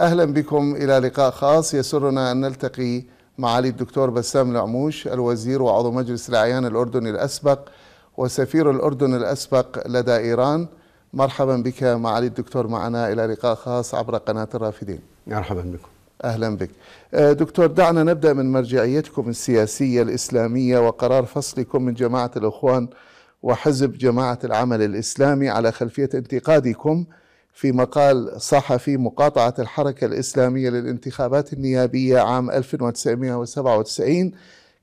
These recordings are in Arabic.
أهلا بكم إلى لقاء خاص يسرنا أن نلتقي معالي الدكتور بسام العموش الوزير وعضو مجلس الأعيان الأردني الأسبق وسفير الأردن الأسبق لدى إيران مرحبا بك معالي الدكتور معنا إلى لقاء خاص عبر قناة الرافدين مرحبا بكم أهلا بك آه، دكتور دعنا نبدأ من مرجعيتكم السياسية الإسلامية وقرار فصلكم من جماعة الإخوان وحزب جماعة العمل الإسلامي على خلفية انتقادكم في مقال صحفي مقاطعة الحركة الإسلامية للانتخابات النيابية عام 1997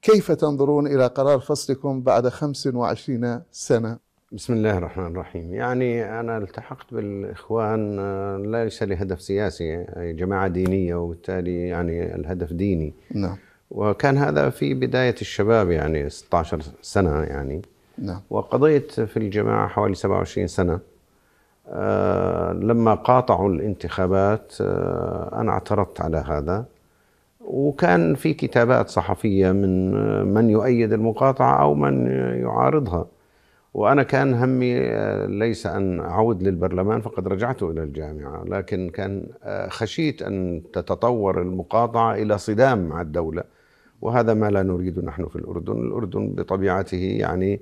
كيف تنظرون إلى قرار فصلكم بعد 25 سنة؟ بسم الله الرحمن الرحيم يعني أنا التحقت بالإخوان آه، ليس لهدف سياسي جماعة دينية وبالتالي يعني الهدف ديني نعم وكان هذا في بداية الشباب يعني 16 سنة يعني نعم وقضيت في الجماعة حوالي 27 سنة آه، لما قاطعوا الانتخابات آه، أنا اعترضت على هذا وكان في كتابات صحفية من آه، من يؤيد المقاطعة أو من يعارضها وأنا كان همي ليس أن أعود للبرلمان فقد رجعت إلى الجامعة لكن كان خشيت أن تتطور المقاطعة إلى صدام مع الدولة وهذا ما لا نريد نحن في الأردن الأردن بطبيعته يعني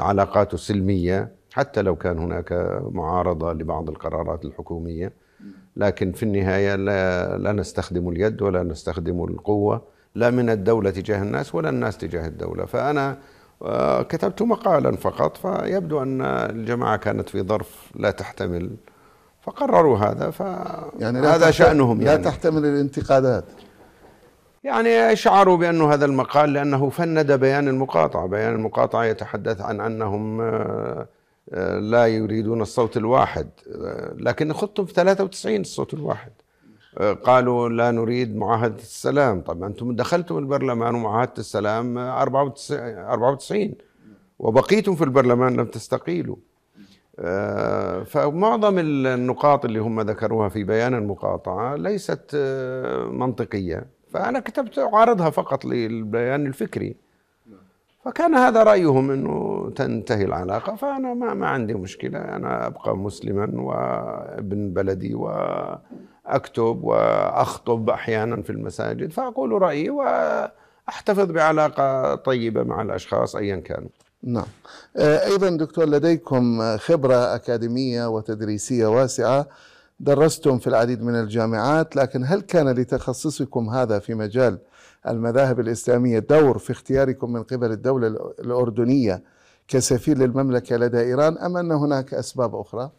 علاقاته سلمية حتى لو كان هناك معارضة لبعض القرارات الحكومية لكن في النهاية لا, لا نستخدم اليد ولا نستخدم القوة لا من الدولة تجاه الناس ولا الناس تجاه الدولة فأنا آه، كتبت مقالا فقط فيبدو أن الجماعة كانت في ظرف لا تحتمل فقرروا هذا ف يعني لا هذا شأنهم لا يعني. تحتمل الانتقادات يعني شعروا بأن هذا المقال لأنه فند بيان المقاطعة بيان المقاطعة يتحدث عن أنهم آه، لا يريدون الصوت الواحد لكن خضتم في 93 الصوت الواحد قالوا لا نريد معاهدة السلام طب أنتم دخلتم البرلمان ومعاهدة السلام 94 وبقيتم في البرلمان لم تستقيلوا فمعظم النقاط اللي هم ذكروها في بيان المقاطعة ليست منطقية فأنا كتبت أعارضها فقط للبيان الفكري فكان هذا رأيهم أنه تنتهي العلاقة فأنا ما, ما عندي مشكلة أنا أبقى مسلما وابن بلدي وأكتب وأخطب أحيانا في المساجد فأقول رأيي وأحتفظ بعلاقة طيبة مع الأشخاص أيا كانوا نعم آه، أيضا دكتور لديكم خبرة أكاديمية وتدريسية واسعة درستم في العديد من الجامعات لكن هل كان لتخصصكم هذا في مجال المذاهب الإسلامية دور في اختياركم من قبل الدولة الأردنية كسفير للمملكة لدى إيران أم أن هناك أسباب أخرى؟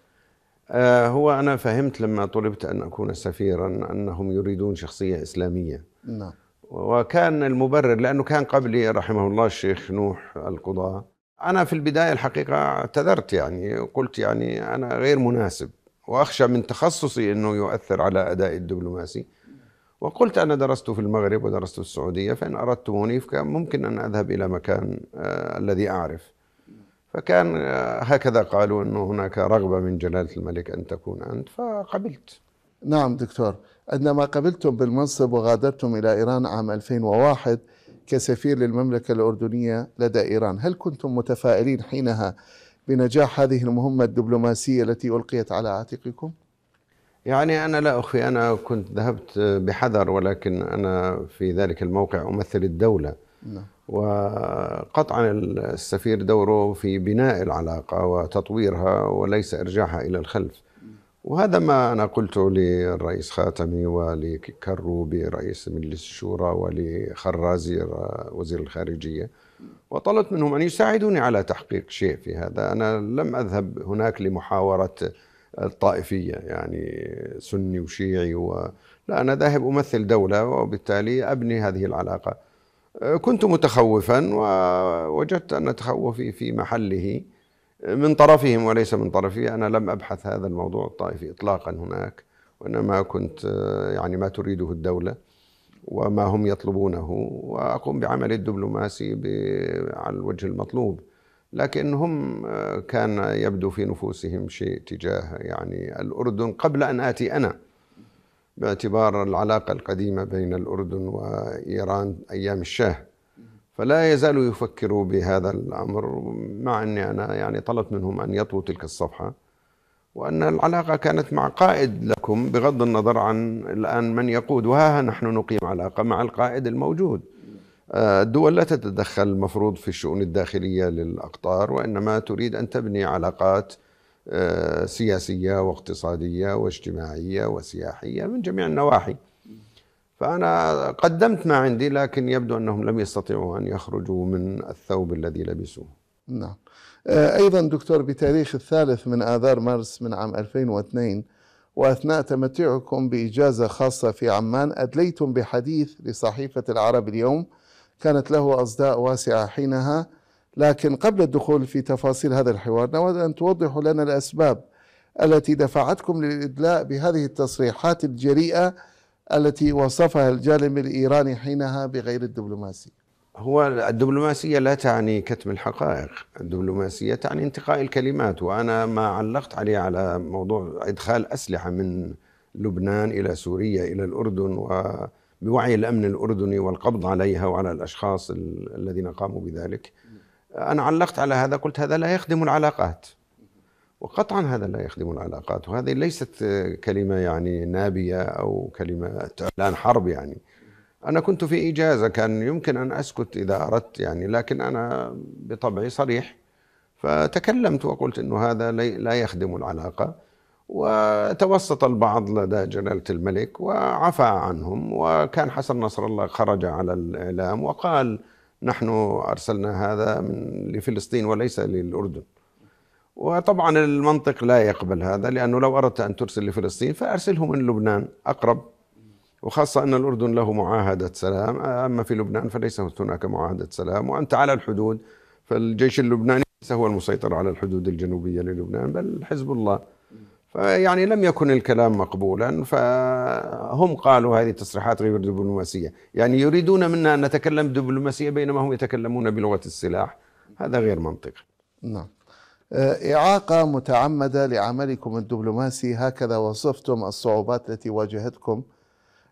آه، هو أنا فهمت لما طلبت أن أكون سفيرا أنهم يريدون شخصية إسلامية نعم وكان المبرر لأنه كان قبلي رحمه الله الشيخ نوح القضاء أنا في البداية الحقيقة اعتذرت يعني قلت يعني أنا غير مناسب وأخشى من تخصصي أنه يؤثر على أداء الدبلوماسي وقلت أنا درست في المغرب ودرست في السعودية فإن أردتموني فكان ممكن أن أذهب إلى مكان آه، الذي أعرف فكان آه، هكذا قالوا أنه هناك رغبة من جلالة الملك أن تكون أنت فقبلت نعم دكتور عندما قبلتم بالمنصب وغادرتم إلى إيران عام 2001 كسفير للمملكة الأردنية لدى إيران هل كنتم متفائلين حينها بنجاح هذه المهمة الدبلوماسية التي ألقيت على عاتقكم؟ يعني أنا لا أخفي أنا كنت ذهبت بحذر ولكن أنا في ذلك الموقع أمثل الدولة نعم. وقطعا السفير دوره في بناء العلاقة وتطويرها وليس إرجاعها إلى الخلف وهذا ما أنا قلته للرئيس خاتمي ولكروبي رئيس مجلس الشورى ولخرازي وزير الخارجية وطلبت منهم أن يساعدوني على تحقيق شيء في هذا أنا لم أذهب هناك لمحاورة الطائفية يعني سني وشيعي و... لا أنا ذاهب أمثل دولة وبالتالي أبني هذه العلاقة كنت متخوفا ووجدت أن تخوفي في محله من طرفهم وليس من طرفي أنا لم أبحث هذا الموضوع الطائفي إطلاقا هناك وإنما كنت يعني ما تريده الدولة وما هم يطلبونه وأقوم بعمل الدبلوماسي على الوجه المطلوب لكنهم آه، كان يبدو في نفوسهم شيء تجاه يعني الأردن قبل أن آتي أنا باعتبار العلاقة القديمة بين الأردن وإيران أيام الشاه فلا يزالوا يفكروا بهذا الأمر مع أني أنا يعني طلبت منهم أن يطووا تلك الصفحة وأن العلاقة كانت مع قائد لكم بغض النظر عن الآن من يقود وها نحن نقيم علاقة مع القائد الموجود الدول آه، لا تتدخل المفروض في الشؤون الداخلية للأقطار وإنما تريد أن تبني علاقات آه، سياسية واقتصادية واجتماعية وسياحية من جميع النواحي فأنا قدمت ما عندي لكن يبدو أنهم لم يستطيعوا أن يخرجوا من الثوب الذي لبسوه نعم آه، أيضا دكتور بتاريخ الثالث من آذار مارس من عام 2002 وأثناء تمتعكم بإجازة خاصة في عمان أدليتم بحديث لصحيفة العرب اليوم كانت له أصداء واسعة حينها لكن قبل الدخول في تفاصيل هذا الحوار نود أن توضحوا لنا الأسباب التي دفعتكم للإدلاء بهذه التصريحات الجريئة التي وصفها الجانب الإيراني حينها بغير الدبلوماسي هو الدبلوماسية لا تعني كتم الحقائق الدبلوماسية تعني انتقاء الكلمات وأنا ما علقت عليه على موضوع إدخال أسلحة من لبنان إلى سوريا إلى الأردن و بوعي الامن الاردني والقبض عليها وعلى الاشخاص الذين قاموا بذلك انا علقت على هذا قلت هذا لا يخدم العلاقات وقطعا هذا لا يخدم العلاقات وهذه ليست كلمه يعني نابيه او كلمه اعلان حرب يعني انا كنت في اجازه كان يمكن ان اسكت اذا اردت يعني لكن انا بطبعي صريح فتكلمت وقلت انه هذا لا يخدم العلاقه وتوسط البعض لدى جلالة الملك وعفى عنهم وكان حسن نصر الله خرج على الإعلام وقال نحن أرسلنا هذا من لفلسطين وليس للأردن وطبعا المنطق لا يقبل هذا لأنه لو أردت أن ترسل لفلسطين فأرسله من لبنان أقرب وخاصة أن الأردن له معاهدة سلام أما في لبنان فليس هناك معاهدة سلام وأنت على الحدود فالجيش اللبناني ليس هو المسيطر على الحدود الجنوبية للبنان بل حزب الله فيعني لم يكن الكلام مقبولا فهم قالوا هذه التصريحات غير دبلوماسيه، يعني يريدون منا ان نتكلم دبلوماسيه بينما هم يتكلمون بلغه السلاح، هذا غير منطقي. نعم. آه، إعاقة متعمدة لعملكم الدبلوماسي هكذا وصفتم الصعوبات التي واجهتكم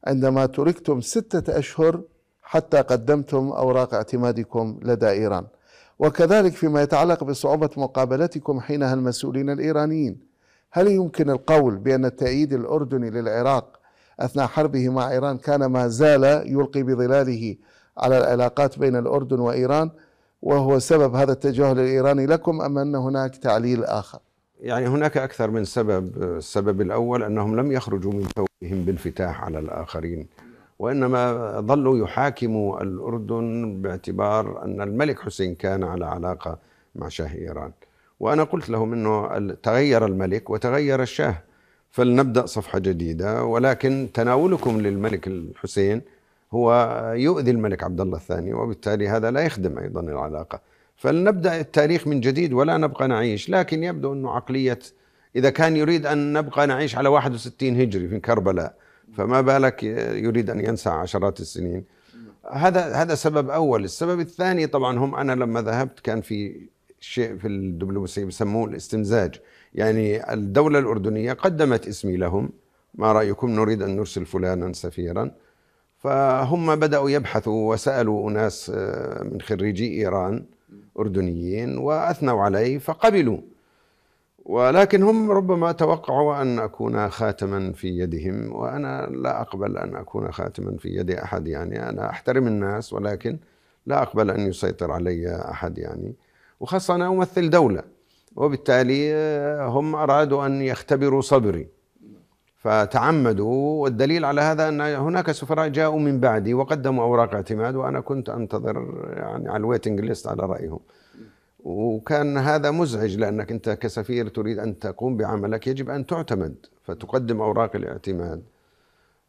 عندما تركتم ستة أشهر حتى قدمتم أوراق اعتمادكم لدى إيران وكذلك فيما يتعلق بصعوبة مقابلتكم حينها المسؤولين الإيرانيين هل يمكن القول بأن التأييد الأردني للعراق أثناء حربه مع إيران كان ما زال يلقي بظلاله على العلاقات بين الأردن وإيران وهو سبب هذا التجاهل الإيراني لكم أم أن هناك تعليل آخر؟ يعني هناك أكثر من سبب السبب الأول أنهم لم يخرجوا من ثوبهم بانفتاح على الآخرين وإنما ظلوا يحاكموا الأردن باعتبار أن الملك حسين كان على علاقة مع شاه إيران وأنا قلت لهم أنه تغير الملك وتغير الشاه فلنبدأ صفحة جديدة ولكن تناولكم للملك الحسين هو يؤذي الملك عبد الله الثاني وبالتالي هذا لا يخدم أيضا العلاقة فلنبدأ التاريخ من جديد ولا نبقى نعيش لكن يبدو أنه عقلية إذا كان يريد أن نبقى نعيش على 61 هجري في كربلاء فما بالك يريد أن ينسى عشرات السنين هذا هذا سبب أول السبب الثاني طبعا هم أنا لما ذهبت كان في شيء في الدبلوماسية بسموه الاستمزاج يعني الدولة الأردنية قدمت اسمي لهم ما رأيكم نريد أن نرسل فلانا سفيرا فهم بدأوا يبحثوا وسألوا أناس آه، من خريجي إيران أردنيين وأثنوا علي فقبلوا ولكن هم ربما توقعوا أن أكون خاتما في يدهم وأنا لا أقبل أن أكون خاتما في يد أحد يعني أنا أحترم الناس ولكن لا أقبل أن يسيطر علي أحد يعني وخاصة أنا أمثل دولة وبالتالي آه، هم أرادوا أن يختبروا صبري فتعمدوا والدليل على هذا أن هناك سفراء جاءوا من بعدي وقدموا أوراق اعتماد وأنا كنت أنتظر يعني على الويتنج ليست على رأيهم وكان هذا مزعج لأنك أنت كسفير تريد أن تقوم بعملك يجب أن تعتمد فتقدم أوراق الاعتماد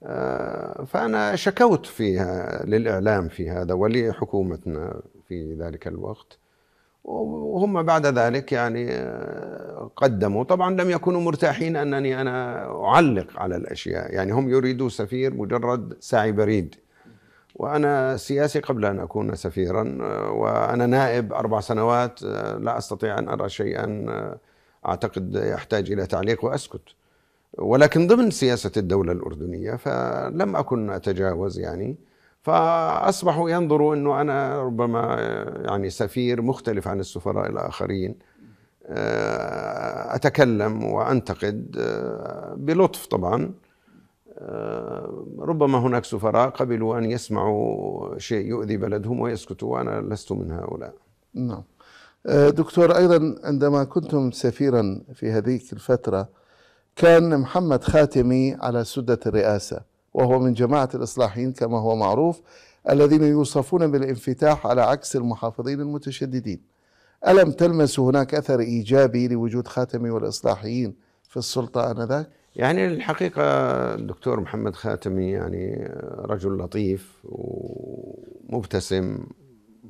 آه، فأنا شكوت فيها للإعلام في هذا ولحكومتنا في ذلك الوقت وهم بعد ذلك يعني آه، قدموا طبعا لم يكونوا مرتاحين أنني أنا أعلق على الأشياء يعني هم يريدوا سفير مجرد ساعي بريد وأنا سياسي قبل أن أكون سفيرا آه، وأنا نائب أربع سنوات آه، لا أستطيع أن أرى شيئا أعتقد يحتاج إلى تعليق وأسكت ولكن ضمن سياسة الدولة الأردنية فلم أكن أتجاوز يعني فأصبحوا ينظروا أنه أنا ربما يعني سفير مختلف عن السفراء الآخرين آه، أتكلم وأنتقد آه، بلطف طبعا آه، ربما هناك سفراء قبلوا أن يسمعوا شيء يؤذي بلدهم ويسكتوا وأنا لست من هؤلاء نعم دكتور أيضا عندما كنتم سفيرا في هذيك الفترة كان محمد خاتمي على سدة الرئاسة وهو من جماعة الإصلاحيين كما هو معروف الذين يوصفون بالانفتاح على عكس المحافظين المتشددين ألم تلمس هناك أثر إيجابي لوجود خاتمي والإصلاحيين في السلطة آنذاك؟ يعني الحقيقة الدكتور محمد خاتمي يعني رجل لطيف ومبتسم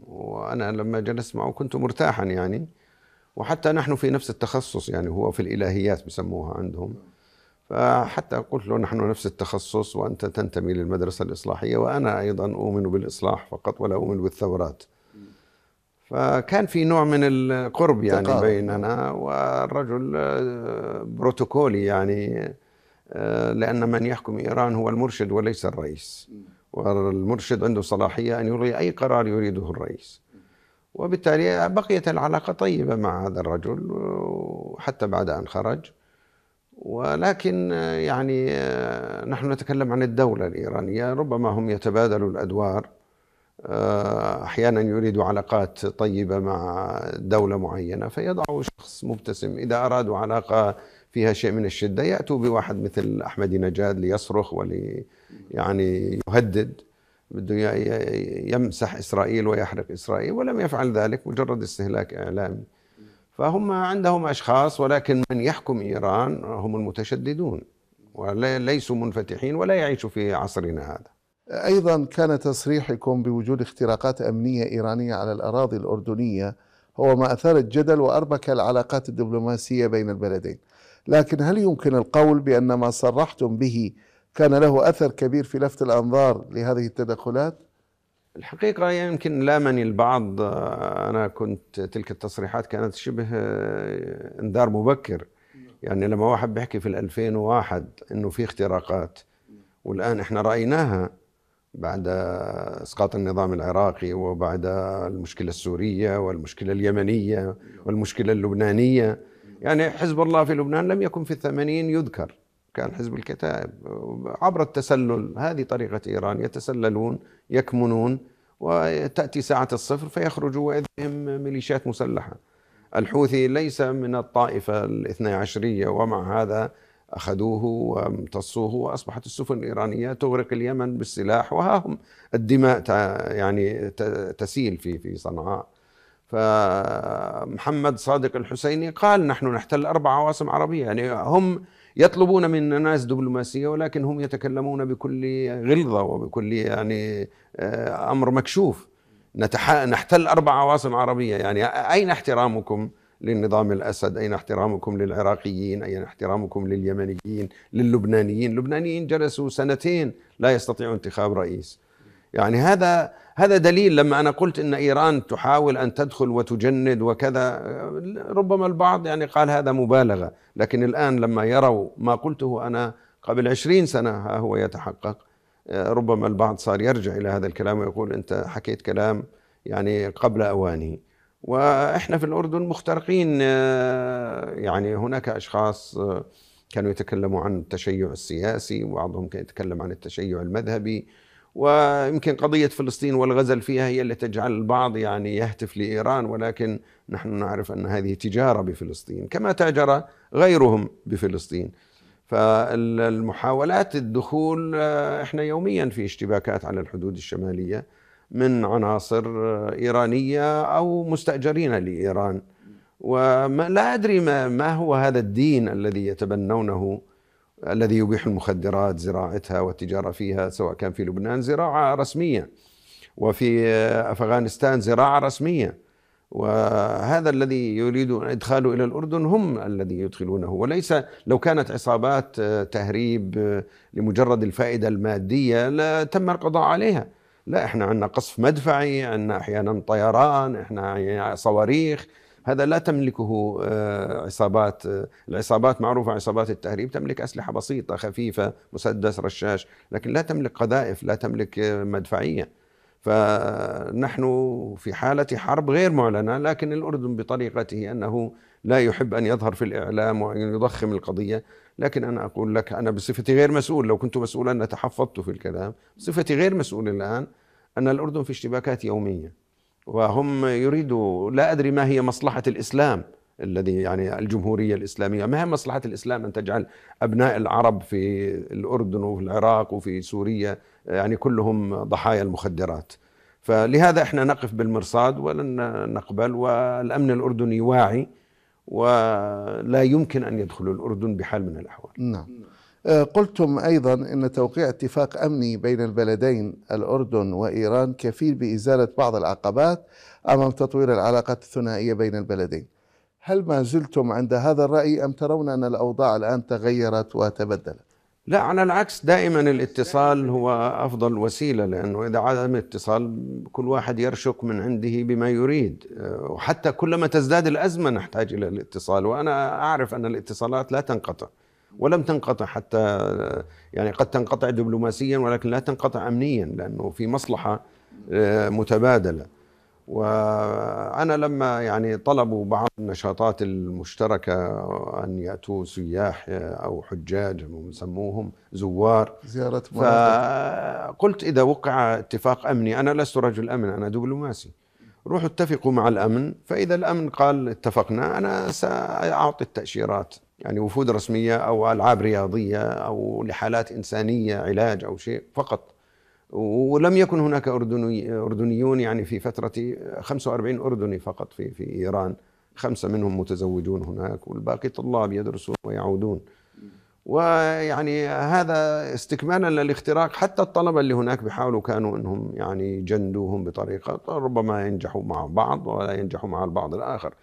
وأنا لما جلست معه كنت مرتاحا يعني وحتى نحن في نفس التخصص يعني هو في الإلهيات بسموها عندهم فحتى قلت له نحن نفس التخصص وأنت تنتمي للمدرسة الإصلاحية وأنا أيضا أؤمن بالإصلاح فقط ولا أؤمن بالثورات فكان في نوع من القرب يعني تقارب. بيننا والرجل آه، بروتوكولي يعني آه، لأن من يحكم إيران هو المرشد وليس الرئيس والمرشد عنده صلاحية أن يلغي أي قرار يريده الرئيس وبالتالي بقيت العلاقة طيبة مع هذا الرجل آه، حتى بعد أن خرج ولكن آه، يعني آه، نحن نتكلم عن الدولة الإيرانية ربما هم يتبادلوا الأدوار آه، أحيانا يريد علاقات طيبة مع دولة معينة فيضعوا شخص مبتسم إذا أرادوا علاقة فيها شيء من الشدة يأتوا بواحد مثل أحمد نجاد ليصرخ ولي يعني يهدد بده يمسح إسرائيل ويحرق إسرائيل ولم يفعل ذلك مجرد استهلاك إعلامي فهم عندهم أشخاص ولكن من يحكم إيران هم المتشددون وليسوا منفتحين ولا يعيشوا في عصرنا هذا أيضا كان تصريحكم بوجود اختراقات أمنية إيرانية على الأراضي الأردنية هو ما أثار الجدل وأربك العلاقات الدبلوماسية بين البلدين لكن هل يمكن القول بأن ما صرحتم به كان له أثر كبير في لفت الأنظار لهذه التدخلات؟ الحقيقة يمكن لامني البعض آه، أنا كنت تلك التصريحات كانت شبه آه، انذار مبكر يعني لما واحد بيحكي في 2001 أنه في اختراقات والآن إحنا رأيناها بعد اسقاط النظام العراقي وبعد المشكله السوريه والمشكله اليمنيه والمشكله اللبنانيه يعني حزب الله في لبنان لم يكن في الثمانين يذكر كان حزب الكتائب عبر التسلل هذه طريقة إيران يتسللون يكمنون وتأتي ساعة الصفر فيخرجوا وإذهم ميليشيات مسلحة الحوثي ليس من الطائفة الاثنى عشرية ومع هذا أخذوه وامتصوه وأصبحت السفن الإيرانية تغرق اليمن بالسلاح وها هم الدماء يعني تسيل في في صنعاء فمحمد صادق الحسيني قال نحن نحتل أربع عواصم عربية يعني هم يطلبون من الناس دبلوماسيه ولكن هم يتكلمون بكل غلظه وبكل يعني آه، امر مكشوف نتح... نحتل اربع عواصم عربيه يعني اين احترامكم للنظام الاسد؟ اين احترامكم للعراقيين؟ اين احترامكم لليمنيين؟ للبنانيين؟ اللبنانيين جلسوا سنتين لا يستطيعون انتخاب رئيس. يعني هذا هذا دليل لما أنا قلت أن إيران تحاول أن تدخل وتجند وكذا ربما البعض يعني قال هذا مبالغة لكن الآن لما يروا ما قلته أنا قبل عشرين سنة ها هو يتحقق آه، ربما البعض صار يرجع إلى هذا الكلام ويقول أنت حكيت كلام يعني قبل أوانه وإحنا في الأردن مخترقين آه، يعني هناك أشخاص آه، كانوا يتكلموا عن التشيع السياسي وبعضهم كان يتكلم عن التشيع المذهبي ويمكن قضية فلسطين والغزل فيها هي اللي تجعل البعض يعني يهتف لإيران ولكن نحن نعرف أن هذه تجارة بفلسطين كما تاجر غيرهم بفلسطين فالمحاولات الدخول آه، احنا يوميا في اشتباكات على الحدود الشمالية من عناصر آه، إيرانية أو مستأجرين لإيران ولا أدري ما, ما هو هذا الدين الذي يتبنونه الذي يبيح المخدرات زراعتها والتجارة فيها سواء كان في لبنان زراعة رسمية وفي أفغانستان زراعة رسمية وهذا الذي يريد إدخاله إلى الأردن هم الذي يدخلونه وليس لو كانت عصابات آه، تهريب آه، لمجرد الفائدة المادية لتم القضاء عليها لا احنا عندنا قصف مدفعي عندنا احيانا طيران احنا صواريخ هذا لا تملكه آه، عصابات آه، العصابات معروفة عصابات التهريب تملك أسلحة بسيطة خفيفة مسدس رشاش لكن لا تملك قذائف لا تملك آه، مدفعية فنحن في حالة حرب غير معلنة لكن الأردن بطريقته أنه لا يحب أن يظهر في الإعلام وأن يضخم القضية لكن أنا أقول لك أنا بصفتي غير مسؤول لو كنت مسؤولا لتحفظت في الكلام بصفتي غير مسؤول الآن أن الأردن في اشتباكات يومية وهم يريدوا لا أدري ما هي مصلحة الإسلام الذي يعني الجمهورية الإسلامية ما هي مصلحة الإسلام أن تجعل أبناء العرب في الأردن وفي العراق وفي سوريا يعني كلهم ضحايا المخدرات فلهذا احنا نقف بالمرصاد ولن نقبل والأمن الأردني واعي ولا يمكن أن يدخلوا الأردن بحال من الأحوال نعم آه، قلتم ايضا ان توقيع اتفاق امني بين البلدين الاردن وايران كفيل بازاله بعض العقبات امام تطوير العلاقات الثنائيه بين البلدين. هل ما زلتم عند هذا الراي ام ترون ان الاوضاع الان تغيرت وتبدلت؟ لا على العكس دائما الاتصال هو افضل وسيله لانه اذا عدم اتصال كل واحد يرشق من عنده بما يريد آه، وحتى كلما تزداد الازمه نحتاج الى الاتصال وانا اعرف ان الاتصالات لا تنقطع. ولم تنقطع حتى يعني قد تنقطع دبلوماسيا ولكن لا تنقطع امنيا لانه في مصلحه آه، متبادله وانا لما يعني طلبوا بعض النشاطات المشتركه ان ياتوا سياح آه، او حجاج سموهم زوار زياره فقلت اذا وقع اتفاق امني انا لست رجل امن انا دبلوماسي روحوا اتفقوا مع الامن فاذا الامن قال اتفقنا انا ساعطي التاشيرات يعني وفود رسمية أو ألعاب رياضية أو لحالات إنسانية علاج أو شيء فقط ولم يكن هناك أردني أردنيون يعني في فترة 45 أردني فقط في في إيران خمسة منهم متزوجون هناك والباقي طلاب يدرسون ويعودون ويعني هذا استكمالا للاختراق حتى الطلبة اللي هناك بيحاولوا كانوا أنهم يعني جندوهم بطريقة ربما ينجحوا مع بعض ولا ينجحوا مع البعض الآخر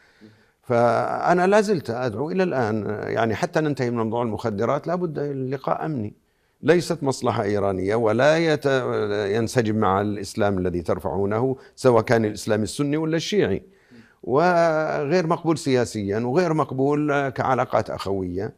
فأنا لازلت أدعو إلى الآن يعني حتى ننتهي من موضوع المخدرات لابد لقاء أمني ليست مصلحة إيرانية ولا يت... ينسجم مع الإسلام الذي ترفعونه سواء كان الإسلام السني ولا الشيعي وغير مقبول سياسيا وغير مقبول كعلاقات أخوية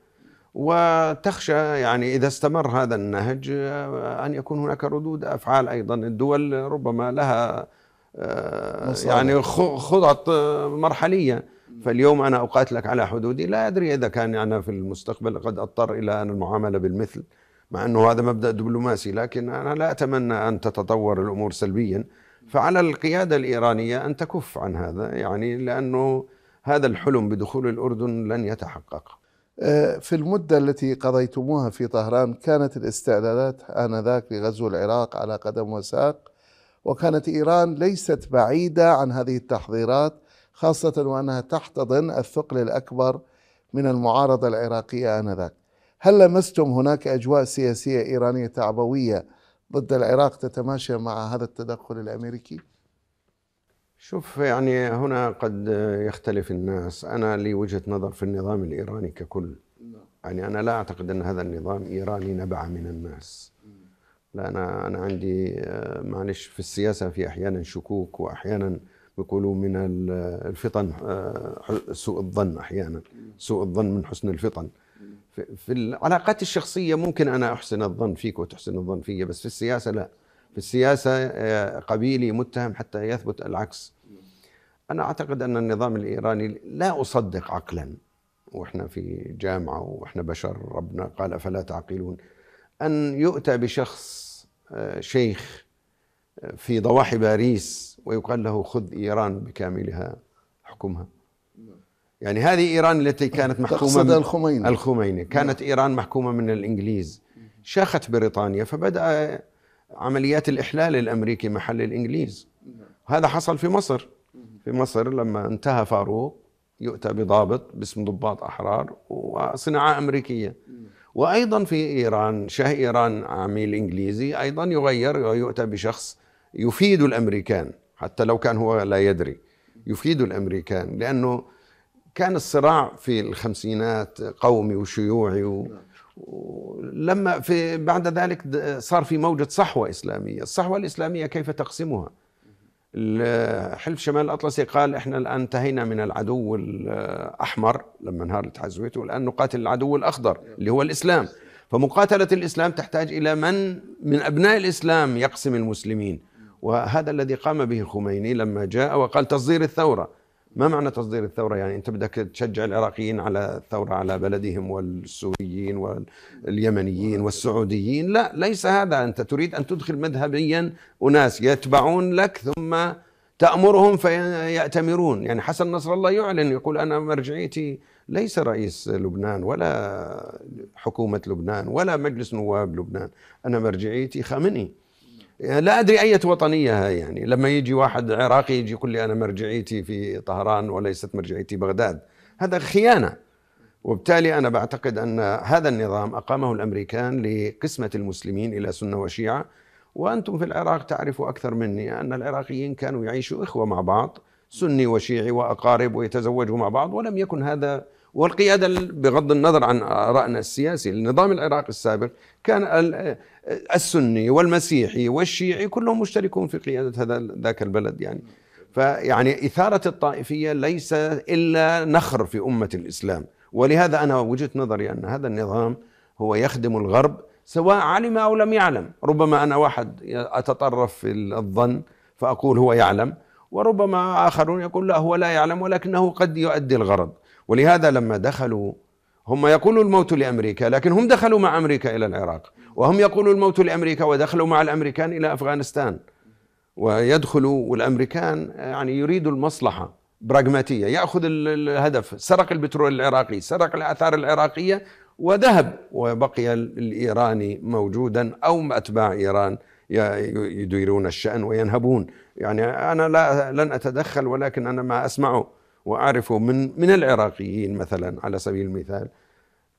وتخشى يعني إذا استمر هذا النهج آه، أن يكون هناك ردود أفعال أيضا الدول ربما لها آه، يعني خطط آه، مرحليه فاليوم أنا أقاتلك على حدودي لا أدري إذا كان أنا في المستقبل قد أضطر إلى أن المعاملة بالمثل مع أنه هذا مبدأ دبلوماسي لكن أنا لا أتمنى أن تتطور الأمور سلبيا فعلى القيادة الإيرانية أن تكف عن هذا يعني لأنه هذا الحلم بدخول الأردن لن يتحقق أه، في المدة التي قضيتموها في طهران كانت الاستعدادات آنذاك لغزو العراق على قدم وساق وكانت إيران ليست بعيدة عن هذه التحضيرات خاصة وأنها تحتضن الثقل الأكبر من المعارضة العراقية آنذاك هل لمستم هناك أجواء سياسية إيرانية تعبوية ضد العراق تتماشى مع هذا التدخل الأمريكي؟ شوف يعني هنا قد يختلف الناس أنا لي وجهة نظر في النظام الإيراني ككل نعم. يعني أنا لا أعتقد أن هذا النظام إيراني نبع من الناس لا أنا, أنا عندي آه، معلش في السياسة في أحيانا شكوك وأحيانا بيقولوا من الفطن آه، سوء الظن احيانا سوء الظن من حسن الفطن في العلاقات الشخصيه ممكن انا احسن الظن فيك وتحسن الظن فيا بس في السياسه لا في السياسه آه، قبيلي متهم حتى يثبت العكس انا اعتقد ان النظام الايراني لا اصدق عقلا واحنا في جامعه واحنا بشر ربنا قال افلا تعقلون ان يؤتى بشخص آه، شيخ في ضواحي باريس ويقال له خذ إيران بكاملها حكمها يعني هذه إيران التي كانت محكومة تقصد الخميني الخميني كانت إيران محكومة من الإنجليز شاخت بريطانيا فبدأ عمليات الإحلال الأمريكي محل الإنجليز هذا حصل في مصر في مصر لما انتهى فاروق يؤتى بضابط باسم ضباط أحرار وصناعة أمريكية وأيضا في إيران شاه إيران عميل إنجليزي أيضا يغير ويؤتى بشخص يفيد الامريكان حتى لو كان هو لا يدري يفيد الامريكان لانه كان الصراع في الخمسينات قومي وشيوعي و... ولما في بعد ذلك صار في موجة صحوة إسلامية الصحوة الإسلامية كيف تقسمها حلف شمال الأطلسي قال إحنا الآن انتهينا من العدو الأحمر لما انهارت حزوته والآن نقاتل العدو الأخضر اللي هو الإسلام فمقاتلة الإسلام تحتاج إلى من من أبناء الإسلام يقسم المسلمين وهذا الذي قام به الخميني لما جاء وقال تصدير الثوره ما معنى تصدير الثوره يعني انت بدك تشجع العراقيين على الثوره على بلدهم والسوريين واليمنيين والسعوديين لا ليس هذا انت تريد ان تدخل مذهبيا اناس يتبعون لك ثم تأمرهم فيأتمرون يعني حسن نصر الله يعلن يقول أنا مرجعيتي ليس رئيس لبنان ولا حكومة لبنان ولا مجلس نواب لبنان أنا مرجعيتي خامنئي يعني لا ادري اية وطنية هاي يعني لما يجي واحد عراقي يجي يقول لي انا مرجعيتي في طهران وليست مرجعيتي بغداد هذا خيانة وبالتالي انا بعتقد ان هذا النظام اقامه الامريكان لقسمة المسلمين الى سنة وشيعة وانتم في العراق تعرفوا اكثر مني ان العراقيين كانوا يعيشوا اخوة مع بعض سني وشيعي واقارب ويتزوجوا مع بعض ولم يكن هذا والقيادة بغض النظر عن آرائنا السياسي النظام العراقي السابق كان آه، السني والمسيحي والشيعي كلهم مشتركون في قيادة هذا ذاك البلد يعني فيعني إثارة الطائفية ليس إلا نخر في أمة الإسلام ولهذا أنا وجهة نظري أن هذا النظام هو يخدم الغرب سواء علم أو لم يعلم ربما أنا واحد أتطرف في الظن فأقول هو يعلم وربما آخرون يقول لا هو لا يعلم ولكنه قد يؤدي الغرض ولهذا لما دخلوا هم يقولوا الموت لامريكا لكن هم دخلوا مع امريكا الى العراق وهم يقولوا الموت لامريكا ودخلوا مع الامريكان الى افغانستان ويدخلوا والامريكان يعني يريدوا المصلحه براغماتيه ياخذ الهدف سرق البترول العراقي سرق الاثار العراقيه وذهب وبقي الايراني موجودا او اتباع ايران يديرون الشان وينهبون يعني انا لا لن اتدخل ولكن انا ما اسمعه واعرفه من من العراقيين مثلا على سبيل المثال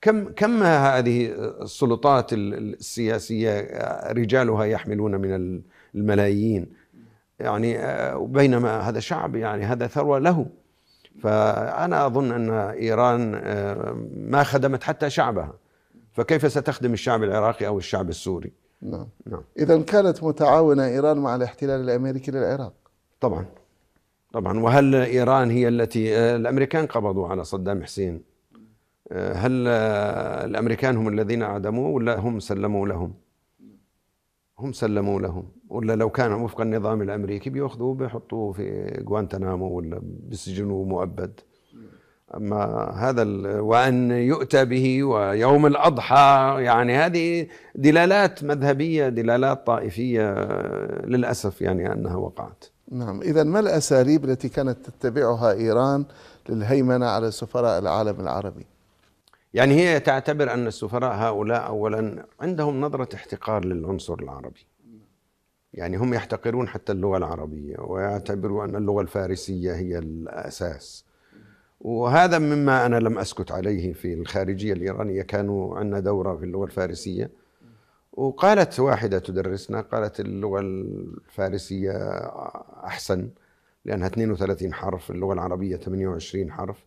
كم كم هذه السلطات السياسيه رجالها يحملون من الملايين يعني آه، بينما هذا شعب يعني هذا ثروه له فانا اظن ان ايران آه، ما خدمت حتى شعبها فكيف ستخدم الشعب العراقي او الشعب السوري؟ نعم نعم اذا كانت متعاونه ايران مع الاحتلال الامريكي للعراق طبعا طبعا وهل ايران هي التي آه، الامريكان قبضوا على صدام حسين آه، هل آه، الامريكان هم الذين اعدموه ولا هم سلموا لهم؟ هم سلموا لهم ولا لو كان وفق النظام الامريكي بياخذوه بيحطوه في غوانتنامو ولا بسجنوه مؤبد اما هذا وان يؤتى به ويوم الاضحى يعني هذه دلالات مذهبيه دلالات طائفيه للاسف يعني انها وقعت نعم إذا ما الأساليب التي كانت تتبعها إيران للهيمنة على سفراء العالم العربي يعني هي تعتبر أن السفراء هؤلاء أولا عندهم نظرة احتقار للعنصر العربي يعني هم يحتقرون حتى اللغة العربية ويعتبروا أن اللغة الفارسية هي الأساس وهذا مما أنا لم أسكت عليه في الخارجية الإيرانية كانوا عندنا دورة في اللغة الفارسية وقالت واحدة تدرسنا قالت اللغة الفارسية أحسن لأنها 32 حرف اللغة العربية 28 حرف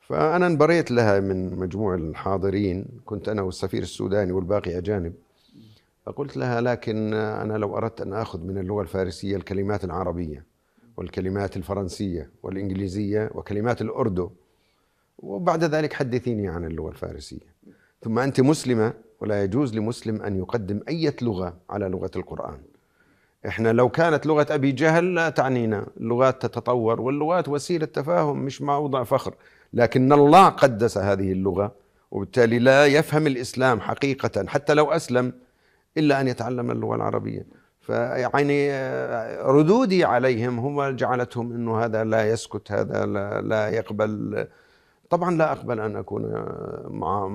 فأنا انبريت لها من مجموع الحاضرين كنت أنا والسفير السوداني والباقي أجانب فقلت لها لكن أنا لو أردت أن أخذ من اللغة الفارسية الكلمات العربية والكلمات الفرنسية والإنجليزية وكلمات الأردو وبعد ذلك حدثيني عن اللغة الفارسية ثم أنت مسلمة ولا يجوز لمسلم أن يقدم أي لغة على لغة القرآن إحنا لو كانت لغة أبي جهل لا تعنينا اللغات تتطور واللغات وسيلة تفاهم مش موضع فخر لكن الله قدس هذه اللغة وبالتالي لا يفهم الإسلام حقيقة حتى لو أسلم إلا أن يتعلم اللغة العربية فيعني آه، ردودي عليهم هو جعلتهم أنه هذا لا يسكت هذا لا, لا يقبل طبعا لا أقبل أن أكون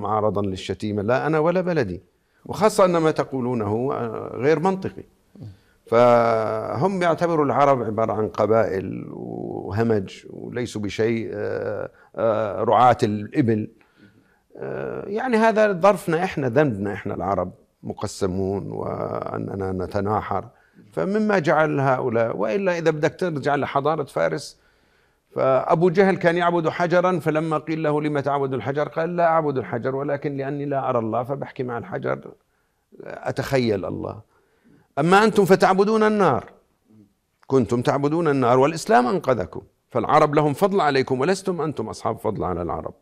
معرضا للشتيمة لا أنا ولا بلدي وخاصة أن ما تقولونه غير منطقي فهم يعتبروا العرب عبارة عن قبائل وهمج وليسوا بشيء آه، آه، رعاة الإبل آه، يعني هذا ظرفنا إحنا ذنبنا إحنا العرب مقسمون وأننا نتناحر فمما جعل هؤلاء وإلا إذا بدك ترجع لحضارة فارس فأبو جهل كان يعبد حجرا فلما قيل له لما تعبد الحجر قال لا أعبد الحجر ولكن لأني لا أرى الله فبحكي مع الحجر أتخيل الله أما أنتم فتعبدون النار كنتم تعبدون النار والإسلام أنقذكم فالعرب لهم فضل عليكم ولستم أنتم أصحاب فضل على العرب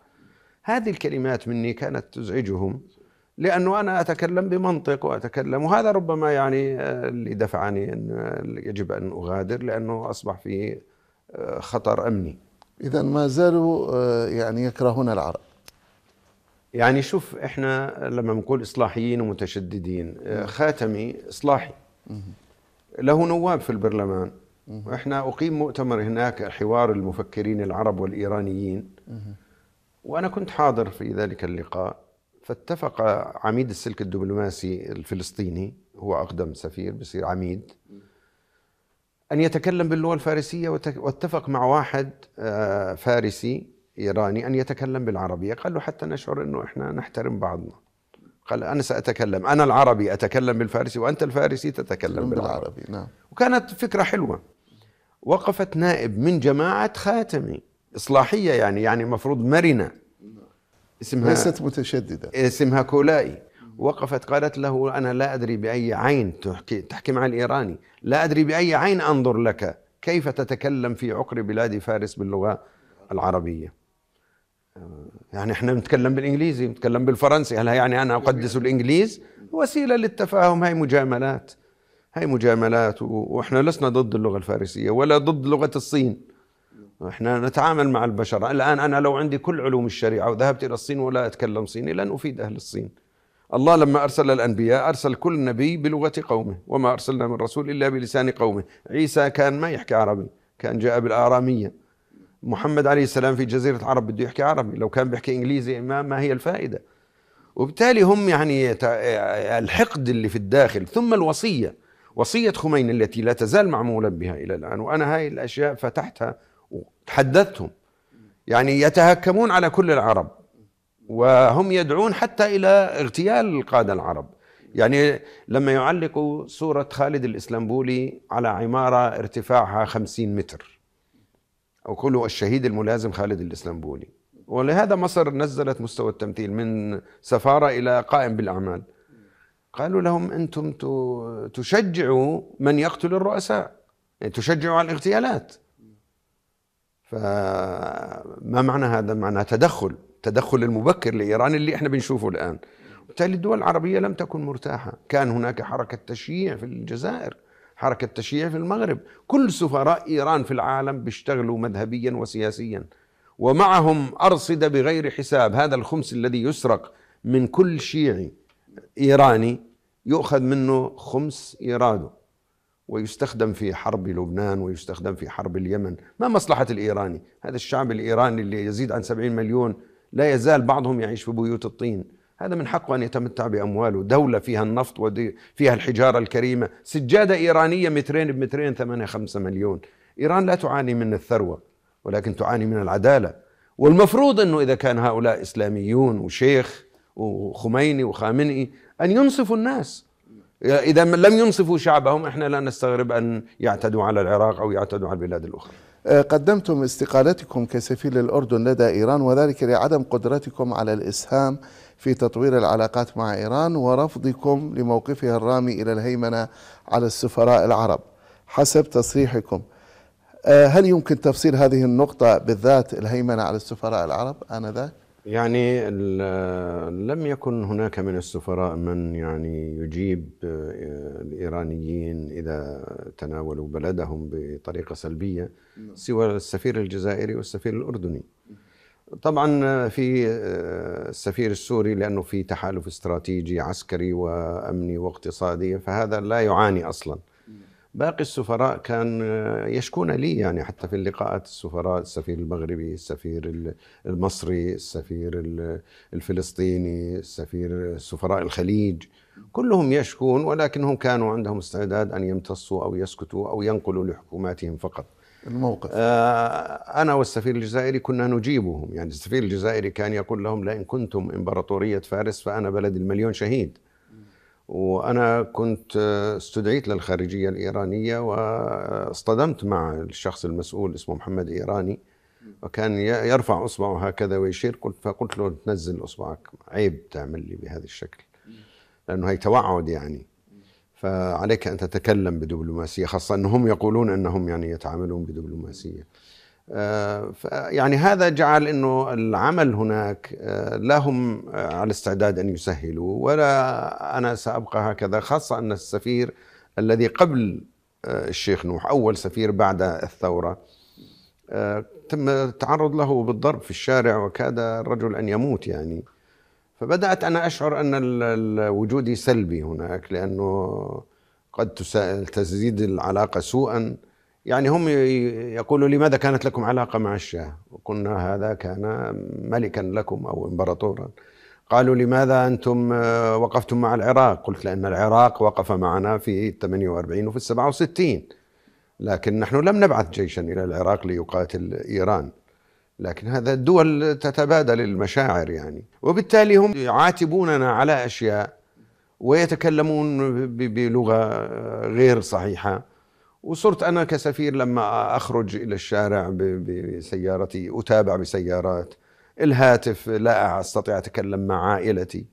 هذه الكلمات مني كانت تزعجهم لأنه أنا أتكلم بمنطق وأتكلم وهذا ربما يعني اللي دفعني أن يجب أن أغادر لأنه أصبح فيه آه، خطر امني اذا ما زالوا آه، يعني يكرهون العرب يعني شوف احنا لما بنقول اصلاحيين ومتشددين آه، خاتمي اصلاحي له نواب في البرلمان احنا اقيم مؤتمر هناك حوار المفكرين العرب والايرانيين وانا كنت حاضر في ذلك اللقاء فاتفق عميد السلك الدبلوماسي الفلسطيني هو اقدم سفير بصير عميد أن يتكلم باللغة الفارسية واتفق مع واحد آه، فارسي إيراني أن يتكلم بالعربية قال له حتى نشعر أنه إحنا نحترم بعضنا قال أنا سأتكلم أنا العربي أتكلم بالفارسي وأنت الفارسي تتكلم بالعربي نعم. وكانت فكرة حلوة وقفت نائب من جماعة خاتمي إصلاحية يعني يعني مفروض مرنة اسمها ليست متشددة اسمها كولائي وقفت قالت له أنا لا أدري بأي عين تحكي, تحكي مع الإيراني لا أدري بأي عين أنظر لك كيف تتكلم في عقر بلاد فارس باللغة العربية آه، يعني احنا نتكلم بالانجليزي نتكلم بالفرنسي هل يعني انا اقدس الانجليز وسيله للتفاهم هاي مجاملات هاي مجاملات واحنا لسنا ضد اللغه الفارسيه ولا ضد لغه الصين احنا نتعامل مع البشر الان انا لو عندي كل علوم الشريعه وذهبت الى الصين ولا اتكلم صيني لن افيد اهل الصين الله لما أرسل الأنبياء أرسل كل نبي بلغة قومه وما أرسلنا من رسول إلا بلسان قومه عيسى كان ما يحكي عربي كان جاء بالآرامية محمد عليه السلام في جزيرة العرب بده يحكي عربي لو كان بيحكي إنجليزي ما, ما هي الفائدة وبالتالي هم يعني الحقد اللي في الداخل ثم الوصية وصية خميني التي لا تزال معمولا بها إلى الآن وأنا هاي الأشياء فتحتها وتحدثتهم يعني يتهكمون على كل العرب وهم يدعون حتى إلى اغتيال القادة العرب يعني لما يعلقوا صورة خالد الإسلامبولي على عمارة ارتفاعها خمسين متر وقولوا الشهيد الملازم خالد الإسلامبولي ولهذا مصر نزلت مستوى التمثيل من سفارة إلى قائم بالأعمال قالوا لهم أنتم تشجعوا من يقتل الرؤساء يعني تشجعوا على الاغتيالات فما معنى هذا معنى تدخل التدخل المبكر لإيران اللي احنا بنشوفه الآن وبالتالي الدول العربية لم تكن مرتاحة كان هناك حركة تشييع في الجزائر حركة تشييع في المغرب كل سفراء إيران في العالم بيشتغلوا مذهبيا وسياسيا ومعهم أرصدة بغير حساب هذا الخمس الذي يسرق من كل شيعي إيراني يؤخذ منه خمس إيراده ويستخدم في حرب لبنان ويستخدم في حرب اليمن ما مصلحة الإيراني هذا الشعب الإيراني اللي يزيد عن 70 مليون لا يزال بعضهم يعيش في بيوت الطين هذا من حقه أن يتمتع بأمواله دولة فيها النفط وفيها الحجارة الكريمة سجادة إيرانية مترين بمترين ثمانية خمسة مليون إيران لا تعاني من الثروة ولكن تعاني من العدالة والمفروض أنه إذا كان هؤلاء إسلاميون وشيخ وخميني وخامنئي أن ينصفوا الناس إذا لم ينصفوا شعبهم إحنا لا نستغرب أن يعتدوا على العراق أو يعتدوا على البلاد الأخرى آه، قدمتم استقالتكم كسفير للأردن لدى إيران وذلك لعدم قدرتكم على الإسهام في تطوير العلاقات مع إيران ورفضكم لموقفها الرامي إلى الهيمنة على السفراء العرب حسب تصريحكم آه، هل يمكن تفصيل هذه النقطة بالذات الهيمنة على السفراء العرب آنذاك؟ يعني لم يكن هناك من السفراء من يعني يجيب آه، الايرانيين اذا تناولوا بلدهم بطريقه سلبيه نعم. سوى السفير الجزائري والسفير الاردني. طبعا في آه، السفير السوري لانه في تحالف استراتيجي عسكري وامني واقتصادي فهذا لا يعاني اصلا. باقي السفراء كان آه، يشكون لي يعني حتى في اللقاءات السفراء السفير المغربي السفير المصري السفير الفلسطيني السفير آه، سفراء الخليج كلهم يشكون ولكنهم كانوا عندهم استعداد أن يمتصوا أو يسكتوا أو ينقلوا لحكوماتهم فقط الموقف آه، أنا والسفير الجزائري كنا نجيبهم يعني السفير الجزائري كان يقول لهم لئن كنتم إمبراطورية فارس فأنا بلد المليون شهيد وانا كنت آه، استدعيت للخارجيه الايرانيه واصطدمت مع الشخص المسؤول اسمه محمد ايراني وكان يرفع اصبعه هكذا ويشير قلت فقلت له تنزل اصبعك عيب تعمل لي بهذا الشكل لانه هي توعد يعني فعليك ان تتكلم بدبلوماسيه خاصه انهم يقولون انهم يعني يتعاملون بدبلوماسيه آه، يعني هذا جعل انه العمل هناك آه، لا هم آه، على استعداد ان يسهلوا ولا انا سابقى هكذا خاصه ان السفير الذي قبل الشيخ نوح اول سفير بعد الثوره تم التعرض له بالضرب في الشارع وكاد الرجل ان يموت يعني فبدات انا اشعر ان وجودي سلبي هناك لانه قد تزيد العلاقه سوءا يعني هم يقولوا لماذا كانت لكم علاقة مع الشاه وقلنا هذا كان ملكا لكم أو إمبراطورا قالوا لماذا أنتم آه، وقفتم مع العراق قلت لأن العراق وقف معنا في 48 وفي 67 لكن نحن لم نبعث جيشا إلى العراق ليقاتل إيران لكن هذا الدول تتبادل المشاعر يعني وبالتالي هم يعاتبوننا على أشياء ويتكلمون بلغة غير صحيحة وصرت أنا كسفير لما أخرج إلى الشارع بسيارتي أتابع بسيارات الهاتف لا أستطيع أتكلم مع عائلتي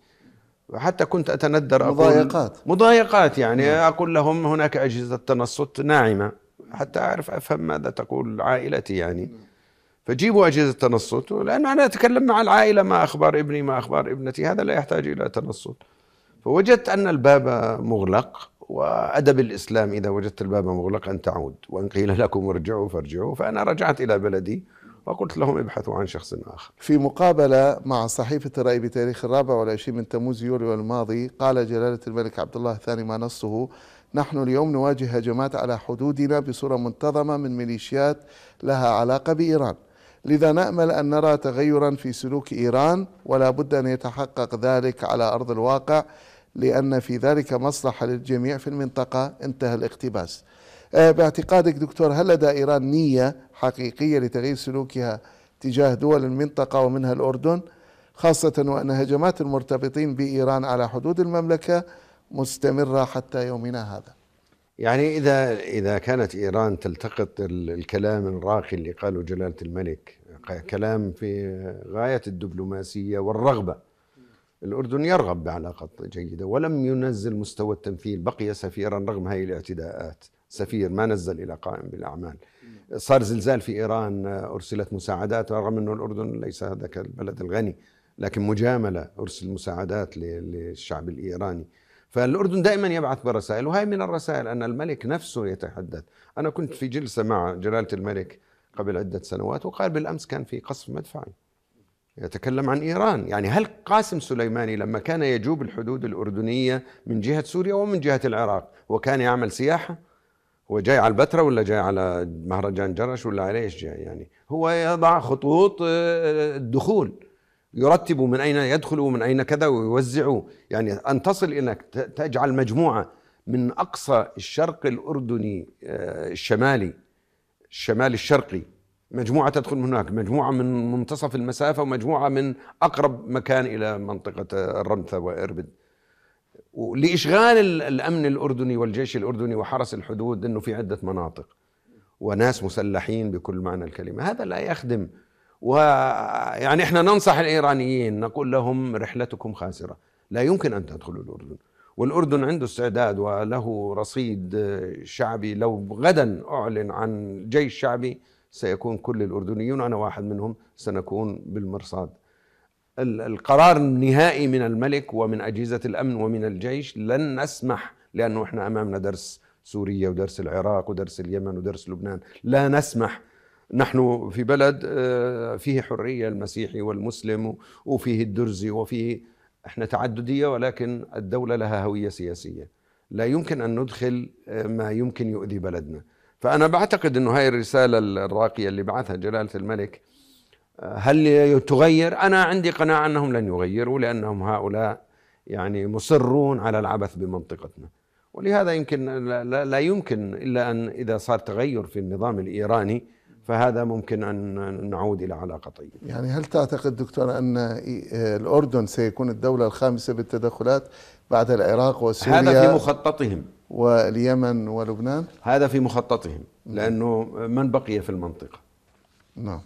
حتى كنت أتندر أقول مضايقات مضايقات يعني نعم. أقول لهم هناك أجهزة تنصت ناعمة حتى أعرف أفهم ماذا تقول عائلتي يعني نعم. فجيبوا أجهزة تنصت لأن أنا أتكلم مع العائلة ما أخبار ابني ما أخبار ابنتي هذا لا يحتاج إلى تنصت فوجدت أن الباب مغلق وأدب الإسلام إذا وجدت الباب مغلقا تعود وإن قيل لكم ارجعوا فارجعوا فأنا رجعت إلى بلدي وقلت لهم ابحثوا عن شخص آخر في مقابلة مع صحيفة الرأي بتاريخ الرابع والعشرين من تموز يوليو الماضي قال جلالة الملك عبد الله الثاني ما نصه نحن اليوم نواجه هجمات على حدودنا بصورة منتظمة من ميليشيات لها علاقة بإيران لذا نأمل أن نرى تغيرا في سلوك إيران ولا بد أن يتحقق ذلك على أرض الواقع لأن في ذلك مصلحة للجميع في المنطقة انتهى الاقتباس آه، باعتقادك دكتور هل لدى إيران نية حقيقية لتغيير سلوكها تجاه دول المنطقة ومنها الأردن خاصة وأن هجمات المرتبطين بإيران على حدود المملكة مستمرة حتى يومنا هذا يعني إذا إذا كانت إيران تلتقط الكلام الراقي اللي قاله جلالة الملك كلام في غاية الدبلوماسية والرغبة الأردن يرغب بعلاقات جيدة ولم ينزل مستوى التمثيل بقي سفيرا رغم هذه الاعتداءات سفير ما نزل إلى قائم بالأعمال صار زلزال في إيران أرسلت مساعدات رغم أنه الأردن ليس هذاك البلد الغني لكن مجاملة أرسل مساعدات للشعب الإيراني فالأردن دائما يبعث برسائل وهي من الرسائل أن الملك نفسه يتحدث أنا كنت في جلسة مع جلالة الملك قبل عدة سنوات وقال بالأمس كان في قصف مدفعي يتكلم عن إيران يعني هل قاسم سليماني لما كان يجوب الحدود الأردنية من جهة سوريا ومن جهة العراق وكان يعمل سياحة هو جاي على البتراء ولا جاي على مهرجان جرش ولا على ايش جاي يعني هو يضع خطوط آه، الدخول يرتب من اين يدخل ومن اين كذا ويوزع يعني ان تصل انك تجعل مجموعه من اقصى الشرق الاردني آه، الشمالي الشمال الشرقي مجموعة تدخل من هناك مجموعة من منتصف المسافة ومجموعة من أقرب مكان إلى منطقة الرمثة وإربد لإشغال الأمن الأردني والجيش الأردني وحرس الحدود أنه في عدة مناطق وناس مسلحين بكل معنى الكلمة هذا لا يخدم ويعني احنا ننصح الإيرانيين نقول لهم رحلتكم خاسرة لا يمكن أن تدخلوا الأردن والأردن عنده استعداد وله رصيد شعبي لو غدا أعلن عن جيش شعبي سيكون كل الأردنيون أنا واحد منهم سنكون بالمرصاد القرار النهائي من الملك ومن أجهزة الأمن ومن الجيش لن نسمح لأنه إحنا أمامنا درس سوريا ودرس العراق ودرس اليمن ودرس لبنان لا نسمح نحن في بلد آه، فيه حرية المسيحي والمسلم وفيه الدرزي وفيه احنا تعددية ولكن الدولة لها هوية سياسية لا يمكن أن ندخل آه، ما يمكن يؤذي بلدنا فأنا بعتقد أنه هاي الرسالة الراقية اللي بعثها جلالة الملك هل تغير؟ أنا عندي قناعة أنهم لن يغيروا لأنهم هؤلاء يعني مصرون على العبث بمنطقتنا ولهذا يمكن لا يمكن إلا أن إذا صار تغير في النظام الإيراني فهذا ممكن أن نعود إلى علاقة طيبة يعني هل تعتقد دكتور أن الأردن سيكون الدولة الخامسة بالتدخلات بعد العراق وسوريا هذا في مخططهم واليمن ولبنان هذا في مخططهم لأنه من بقي في المنطقة نعم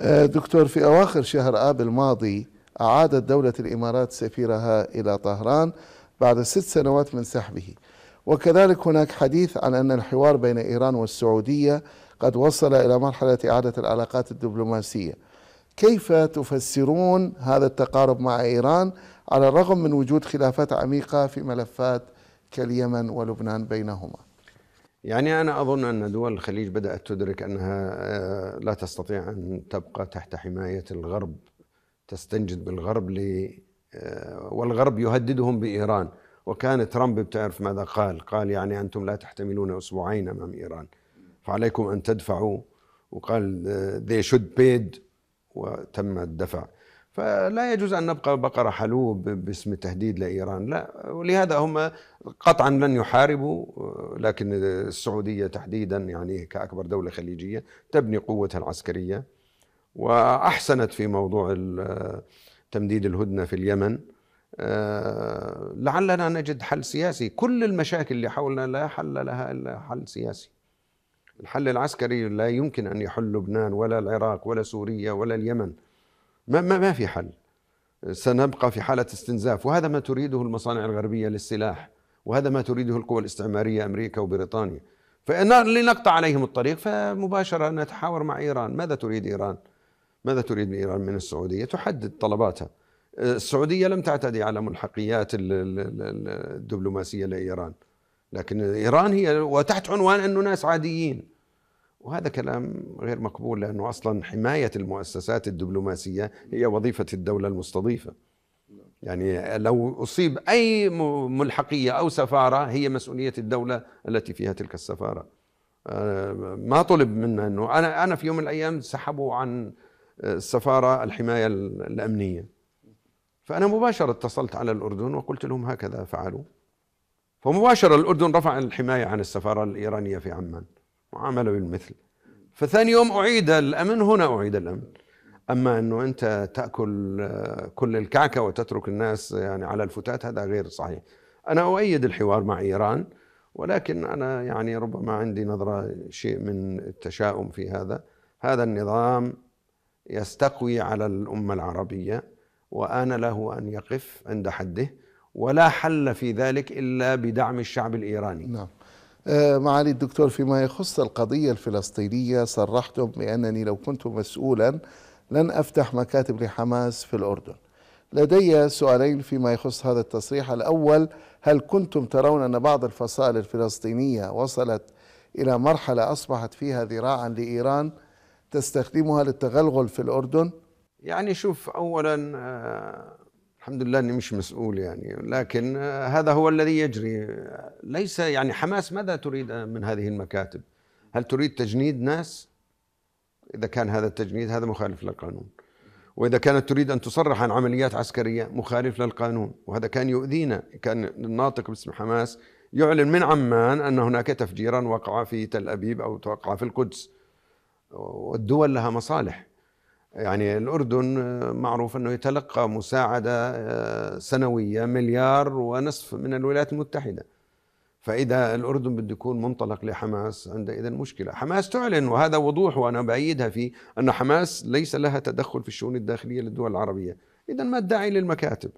آه، دكتور في أواخر شهر آب الماضي أعادت دولة الإمارات سفيرها إلى طهران بعد ست سنوات من سحبه وكذلك هناك حديث عن أن الحوار بين إيران والسعودية قد وصل إلى مرحلة إعادة العلاقات الدبلوماسية كيف تفسرون هذا التقارب مع إيران على الرغم من وجود خلافات عميقة في ملفات كاليمن ولبنان بينهما يعني أنا أظن أن دول الخليج بدأت تدرك أنها آه، لا تستطيع أن تبقى تحت حماية الغرب تستنجد بالغرب ل آه، والغرب يهددهم بإيران وكان ترامب بتعرف ماذا قال قال يعني أنتم لا تحتملون أسبوعين أمام إيران فعليكم أن تدفعوا وقال they should paid وتم الدفع فلا يجوز أن نبقى بقرة حلوب باسم تهديد لإيران لا ولهذا هم قطعا لن يحاربوا لكن السعودية تحديدا يعني كأكبر دولة خليجية تبني قوتها العسكرية وأحسنت في موضوع تمديد الهدنة في اليمن آه، لعلنا نجد حل سياسي كل المشاكل اللي حولنا لا حل لها إلا حل سياسي الحل العسكري لا يمكن أن يحل لبنان ولا العراق ولا سوريا ولا اليمن ما, ما, ما في حل سنبقى في حالة استنزاف وهذا ما تريده المصانع الغربية للسلاح وهذا ما تريده القوى الاستعمارية أمريكا وبريطانيا فلنقطع عليهم الطريق فمباشرة نتحاور مع إيران ماذا تريد إيران؟ ماذا تريد من إيران من السعودية؟ تحدد طلباتها السعودية لم تعتدي على ملحقيات الدبلوماسية لإيران لكن إيران هي وتحت عنوان أنه ناس عاديين وهذا كلام غير مقبول لأنه أصلا حماية المؤسسات الدبلوماسية هي وظيفة الدولة المستضيفة يعني لو أصيب أي ملحقية أو سفارة هي مسؤولية الدولة التي فيها تلك السفارة آه، ما طلب منا أنه أنا أنا في يوم من الأيام سحبوا عن آه، السفارة الحماية الأمنية فأنا مباشرة اتصلت على الأردن وقلت لهم هكذا فعلوا فمباشرة الأردن رفع الحماية عن السفارة الإيرانية في عمان وعملوا بالمثل فثاني يوم أعيد الأمن هنا أعيد الأمن أما أنه أنت تأكل آه، كل الكعكة وتترك الناس يعني على الفتات هذا غير صحيح أنا أؤيد الحوار مع إيران ولكن أنا يعني ربما عندي نظرة شيء من التشاؤم في هذا هذا النظام يستقوي على الأمة العربية وآن له أن يقف عند حده ولا حل في ذلك إلا بدعم الشعب الإيراني نعم آه، معالي الدكتور فيما يخص القضية الفلسطينية صرحتم بأنني لو كنت مسؤولا لن أفتح مكاتب لحماس في الأردن لدي سؤالين فيما يخص هذا التصريح الأول هل كنتم ترون أن بعض الفصائل الفلسطينية وصلت إلى مرحلة أصبحت فيها ذراعا لإيران تستخدمها للتغلغل في الأردن؟ يعني شوف أولا آه، الحمد لله اني مش مسؤول يعني لكن آه، هذا هو الذي يجري آه، ليس يعني حماس ماذا تريد آه، من هذه المكاتب؟ هل تريد تجنيد ناس؟ اذا كان هذا التجنيد هذا مخالف للقانون. واذا كانت تريد ان تصرح عن عمليات عسكريه مخالف للقانون وهذا كان يؤذينا كان الناطق باسم حماس يعلن من عمان ان هناك تفجيرا وقع في تل ابيب او وقع في القدس والدول لها مصالح يعني الأردن آه، معروف أنه يتلقى مساعدة آه، سنوية مليار ونصف من الولايات المتحدة فإذا الأردن بده يكون منطلق لحماس عندئذ مشكلة حماس تعلن وهذا وضوح وأنا بأيدها فيه أن حماس ليس لها تدخل في الشؤون الداخلية للدول العربية إذا ما الداعي للمكاتب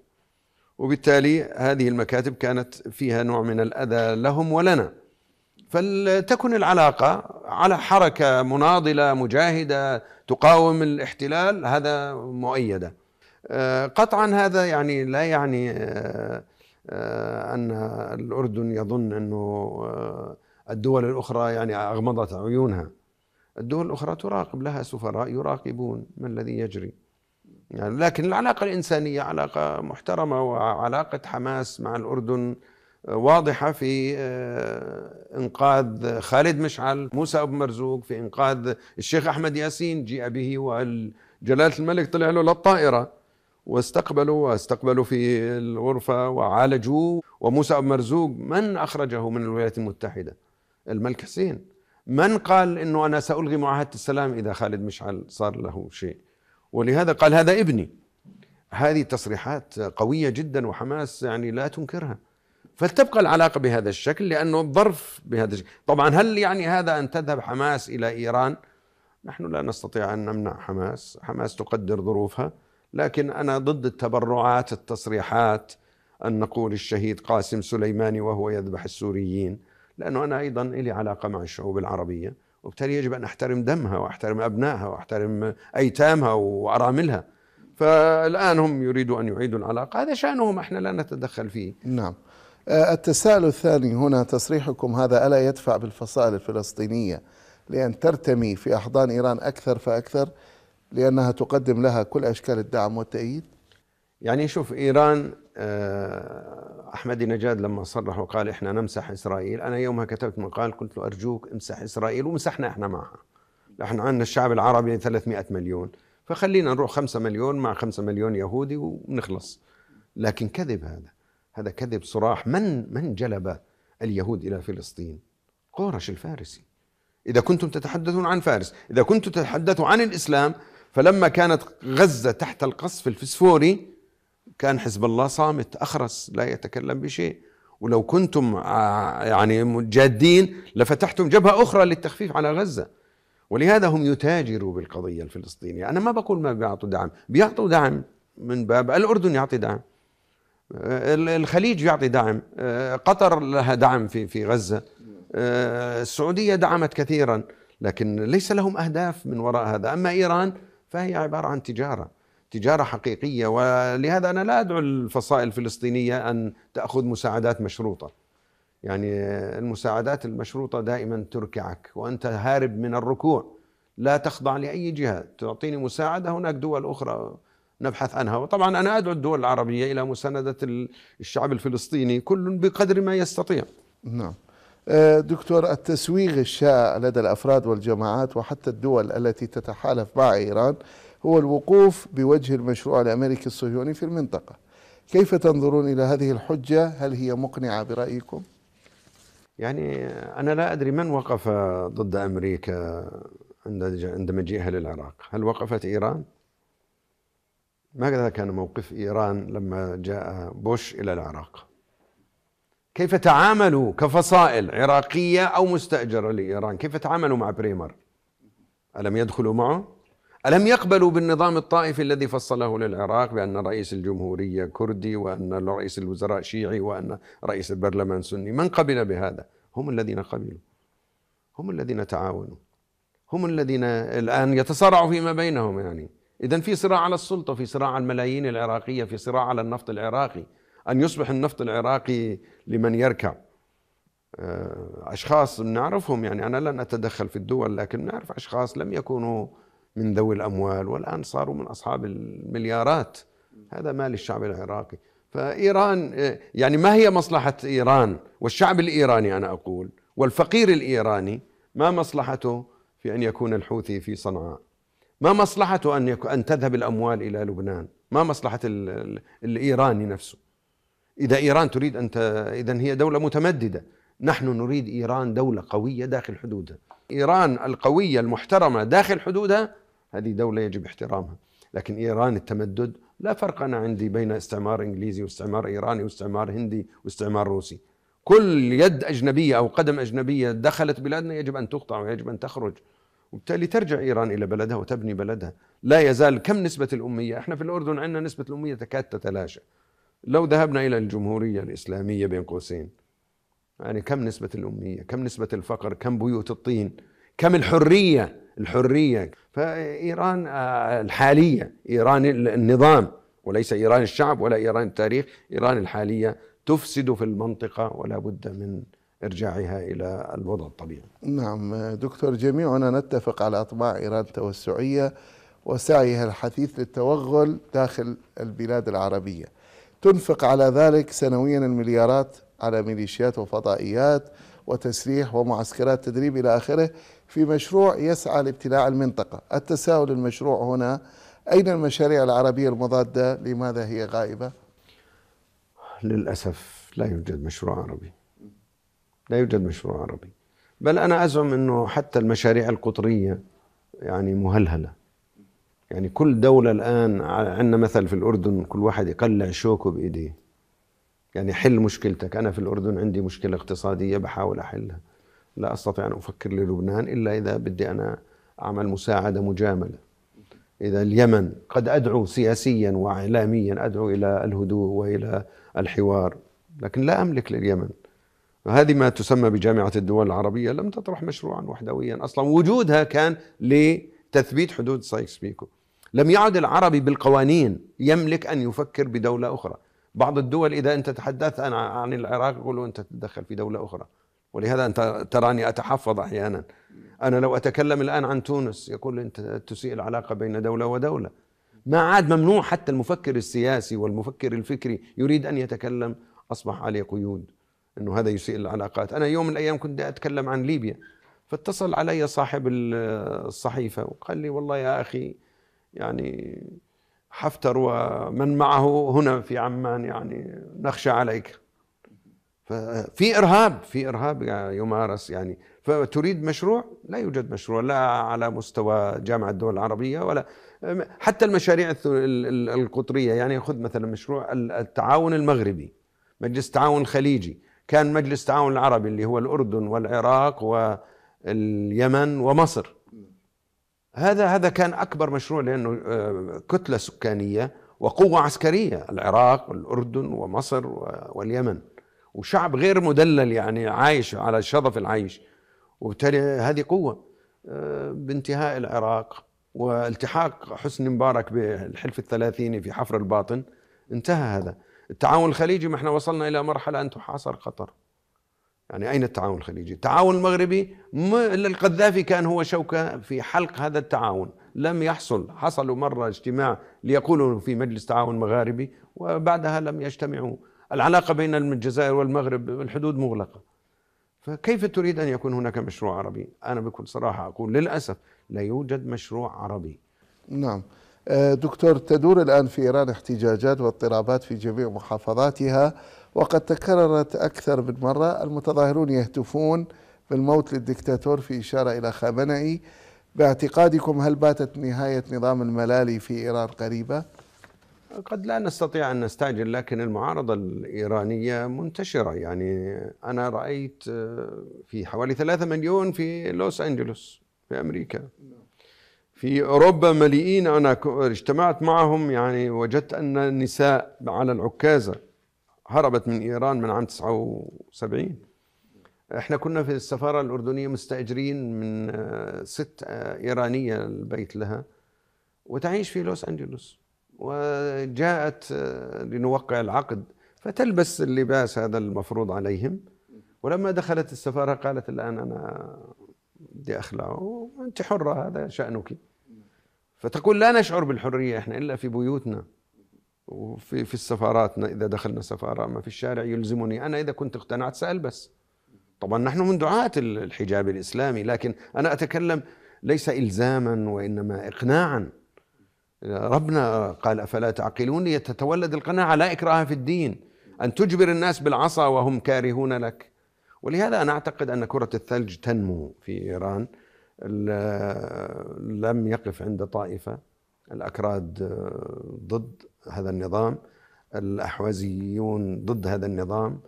وبالتالي هذه المكاتب كانت فيها نوع من الأذى لهم ولنا فلتكن العلاقة على حركة مناضلة مجاهدة تقاوم الاحتلال هذا مؤيدة آه، قطعا هذا يعني لا يعني آه، آه، أن الأردن يظن أنه الدول الأخرى يعني أغمضت عيونها الدول الأخرى تراقب لها سفراء يراقبون ما الذي يجري يعني لكن العلاقة الإنسانية علاقة محترمة وعلاقة حماس مع الأردن واضحه في آه، انقاذ خالد مشعل، موسى ابو مرزوق، في انقاذ الشيخ احمد ياسين جيء به وجلاله الملك طلع له للطائره واستقبلوا واستقبلوا في الغرفه وعالجوه وموسى ابو مرزوق من اخرجه من الولايات المتحده؟ الملك حسين من قال انه انا سالغي معاهده السلام اذا خالد مشعل صار له شيء ولهذا قال هذا ابني هذه تصريحات قويه جدا وحماس يعني لا تنكرها فلتبقى العلاقة بهذا الشكل لأنه الظرف بهذا الشكل طبعا هل يعني هذا أن تذهب حماس إلى إيران نحن لا نستطيع أن نمنع حماس حماس تقدر ظروفها لكن أنا ضد التبرعات التصريحات أن نقول الشهيد قاسم سليماني وهو يذبح السوريين لأنه أنا أيضا لي علاقة مع الشعوب العربية وبالتالي يجب أن أحترم دمها وأحترم أبنائها وأحترم أيتامها وأراملها فالآن هم يريدوا أن يعيدوا العلاقة هذا شأنهم احنا لا نتدخل فيه نعم آه، التساؤل الثاني هنا تصريحكم هذا ألا يدفع بالفصائل الفلسطينية لأن ترتمي في أحضان إيران أكثر فأكثر لأنها تقدم لها كل أشكال الدعم والتأييد يعني شوف إيران آه، أحمد نجاد لما صرح وقال إحنا نمسح إسرائيل أنا يومها كتبت مقال قلت له أرجوك امسح إسرائيل ومسحنا إحنا معها نحن عندنا الشعب العربي 300 مليون فخلينا نروح 5 مليون مع 5 مليون يهودي ونخلص لكن كذب هذا هذا كذب صراح من من جلب اليهود إلى فلسطين قورش الفارسي إذا كنتم تتحدثون عن فارس إذا كنتم تتحدثوا عن الإسلام فلما كانت غزة تحت القصف الفسفوري كان حزب الله صامت أخرس لا يتكلم بشيء ولو كنتم يعني جادين لفتحتم جبهة أخرى للتخفيف على غزة ولهذا هم يتاجروا بالقضية الفلسطينية أنا ما بقول ما بيعطوا دعم بيعطوا دعم من باب الأردن يعطي دعم آه، الخليج يعطي دعم آه، قطر لها دعم في في غزه آه، السعوديه دعمت كثيرا لكن ليس لهم اهداف من وراء هذا اما ايران فهي عباره عن تجاره تجاره حقيقيه ولهذا انا لا ادعو الفصائل الفلسطينيه ان تاخذ مساعدات مشروطه يعني المساعدات المشروطه دائما تركعك وانت هارب من الركوع لا تخضع لاي جهه تعطيني مساعده هناك دول اخرى نبحث عنها وطبعا أنا أدعو الدول العربية إلى مساندة الشعب الفلسطيني كل بقدر ما يستطيع نعم آه، دكتور التسويغ الشائع لدى الأفراد والجماعات وحتى الدول التي تتحالف مع إيران هو الوقوف بوجه المشروع الأمريكي الصهيوني في المنطقة كيف تنظرون إلى هذه الحجة هل هي مقنعة برأيكم؟ يعني أنا لا أدري من وقف ضد أمريكا عندما مجيئها للعراق هل وقفت إيران؟ ماذا كان موقف إيران لما جاء بوش إلى العراق كيف تعاملوا كفصائل عراقية أو مستأجرة لإيران كيف تعاملوا مع بريمر ألم يدخلوا معه ألم يقبلوا بالنظام الطائفي الذي فصله للعراق بأن رئيس الجمهورية كردي وأن رئيس الوزراء شيعي وأن رئيس البرلمان سني من قبل بهذا هم الذين قبلوا هم الذين تعاونوا هم الذين الآن يتصارعوا فيما بينهم يعني إذا في صراع على السلطة في صراع على الملايين العراقية في صراع على النفط العراقي أن يصبح النفط العراقي لمن يركب آه، أشخاص نعرفهم يعني أنا لن أتدخل في الدول لكن نعرف أشخاص لم يكونوا من ذوي الأموال والآن صاروا من أصحاب المليارات هذا مال الشعب العراقي فإيران آه، يعني ما هي مصلحة إيران والشعب الإيراني أنا أقول والفقير الإيراني ما مصلحته في أن يكون الحوثي في صنعاء ما مصلحته أن, يك... أن تذهب الأموال إلى لبنان ما مصلحة ال... الإيراني نفسه إذا إيران تريد أن ت... إذا هي دولة متمددة نحن نريد إيران دولة قوية داخل حدودها إيران القوية المحترمة داخل حدودها هذه دولة يجب احترامها لكن إيران التمدد لا فرق أنا عندي بين استعمار إنجليزي واستعمار إيراني واستعمار هندي واستعمار روسي كل يد أجنبية أو قدم أجنبية دخلت بلادنا يجب أن تقطع ويجب أن تخرج وبالتالي ترجع إيران إلى بلدها وتبني بلدها لا يزال كم نسبة الأمية احنا في الأردن عندنا نسبة الأمية تكاد تتلاشى لو ذهبنا إلى الجمهورية الإسلامية بين قوسين يعني كم نسبة الأمية كم نسبة الفقر كم بيوت الطين كم الحرية الحرية فإيران آه، الحالية إيران النظام وليس إيران الشعب ولا إيران التاريخ إيران الحالية تفسد في المنطقة ولا بد من إرجاعها إلى الوضع الطبيعي نعم دكتور جميعنا نتفق على أطماع إيران التوسعية وسعيها الحثيث للتوغل داخل البلاد العربية تنفق على ذلك سنويا المليارات على ميليشيات وفضائيات وتسليح ومعسكرات تدريب إلى آخره في مشروع يسعى لابتلاع المنطقة التساؤل المشروع هنا أين المشاريع العربية المضادة لماذا هي غائبة؟ للأسف لا يوجد مشروع عربي لا يوجد مشروع عربي بل أنا أزعم أنه حتى المشاريع القطرية يعني مهلهلة يعني كل دولة الآن عندنا مثل في الأردن كل واحد يقلع شوكه بإيديه يعني حل مشكلتك أنا في الأردن عندي مشكلة اقتصادية بحاول أحلها لا أستطيع أن أفكر للبنان إلا إذا بدي أنا أعمل مساعدة مجاملة إذا اليمن قد أدعو سياسيا وإعلاميا أدعو إلى الهدوء وإلى الحوار لكن لا أملك لليمن هذه ما تسمى بجامعة الدول العربية لم تطرح مشروعا وحدويا أصلا وجودها كان لتثبيت حدود سايكس بيكو لم يعد العربي بالقوانين يملك أن يفكر بدولة أخرى بعض الدول إذا أنت تحدثت عن العراق يقولوا أنت تتدخل في دولة أخرى ولهذا أنت تراني أتحفظ أحيانا أنا لو أتكلم الآن عن تونس يقول أنت تسيء العلاقة بين دولة ودولة ما عاد ممنوع حتى المفكر السياسي والمفكر الفكري يريد أن يتكلم أصبح عليه قيود انه هذا يسيء العلاقات انا يوم من الايام كنت اتكلم عن ليبيا فاتصل علي صاحب الصحيفه وقال لي والله يا اخي يعني حفتر ومن معه هنا في عمان يعني نخشى عليك في ارهاب في ارهاب يمارس يعني فتريد مشروع لا يوجد مشروع لا على مستوى جامعه الدول العربيه ولا حتى المشاريع القطريه يعني خذ مثلا مشروع التعاون المغربي مجلس التعاون الخليجي كان مجلس التعاون العربي اللي هو الأردن والعراق واليمن ومصر هذا هذا كان أكبر مشروع لأنه آه، كتلة سكانية وقوة عسكرية العراق والأردن ومصر واليمن وشعب غير مدلل يعني عايش على شظف العيش وبالتالي هذه قوة آه، بانتهاء العراق والتحاق حسني مبارك بالحلف الثلاثيني في حفر الباطن انتهى هذا التعاون الخليجي ما احنا وصلنا الى مرحله ان تحاصر قطر يعني اين التعاون الخليجي التعاون المغربي القذافي كان هو شوكه في حلق هذا التعاون لم يحصل حصلوا مره اجتماع ليقولوا في مجلس تعاون مغاربي وبعدها لم يجتمعوا العلاقه بين الجزائر والمغرب الحدود مغلقه فكيف تريد ان يكون هناك مشروع عربي انا بكل صراحه اقول للاسف لا يوجد مشروع عربي نعم آه، دكتور تدور الآن في إيران احتجاجات واضطرابات في جميع محافظاتها وقد تكررت أكثر من مرة المتظاهرون يهتفون بالموت للدكتاتور في إشارة إلى خامنئي باعتقادكم هل باتت نهاية نظام الملالي في إيران قريبة؟ قد لا نستطيع أن نستعجل لكن المعارضة الإيرانية منتشرة يعني أنا رأيت آه، في حوالي ثلاثة مليون في لوس أنجلوس في أمريكا في أوروبا مليئين أنا اجتمعت معهم يعني وجدت أن النساء على العكازة هربت من إيران من عام 79 احنا كنا في السفارة الأردنية مستأجرين من آه، ست آه، إيرانية البيت لها وتعيش في لوس أنجلوس وجاءت آه، لنوقع العقد فتلبس اللباس هذا المفروض عليهم ولما دخلت السفارة قالت الآن أنا بدي أخلعه انت حرة هذا شأنك فتقول لا نشعر بالحريه احنا الا في بيوتنا وفي في سفاراتنا اذا دخلنا سفاره ما في الشارع يلزمني انا اذا كنت اقتنعت سالبس طبعا نحن من دعاه الحجاب الاسلامي لكن انا اتكلم ليس الزاما وانما اقناعا ربنا قال افلا تعقلون يتتولد القناعه لا اكراه في الدين ان تجبر الناس بالعصا وهم كارهون لك ولهذا انا اعتقد ان كره الثلج تنمو في ايران لم يقف عند طائفة الأكراد آه، ضد هذا النظام الأحوازيون ضد هذا النظام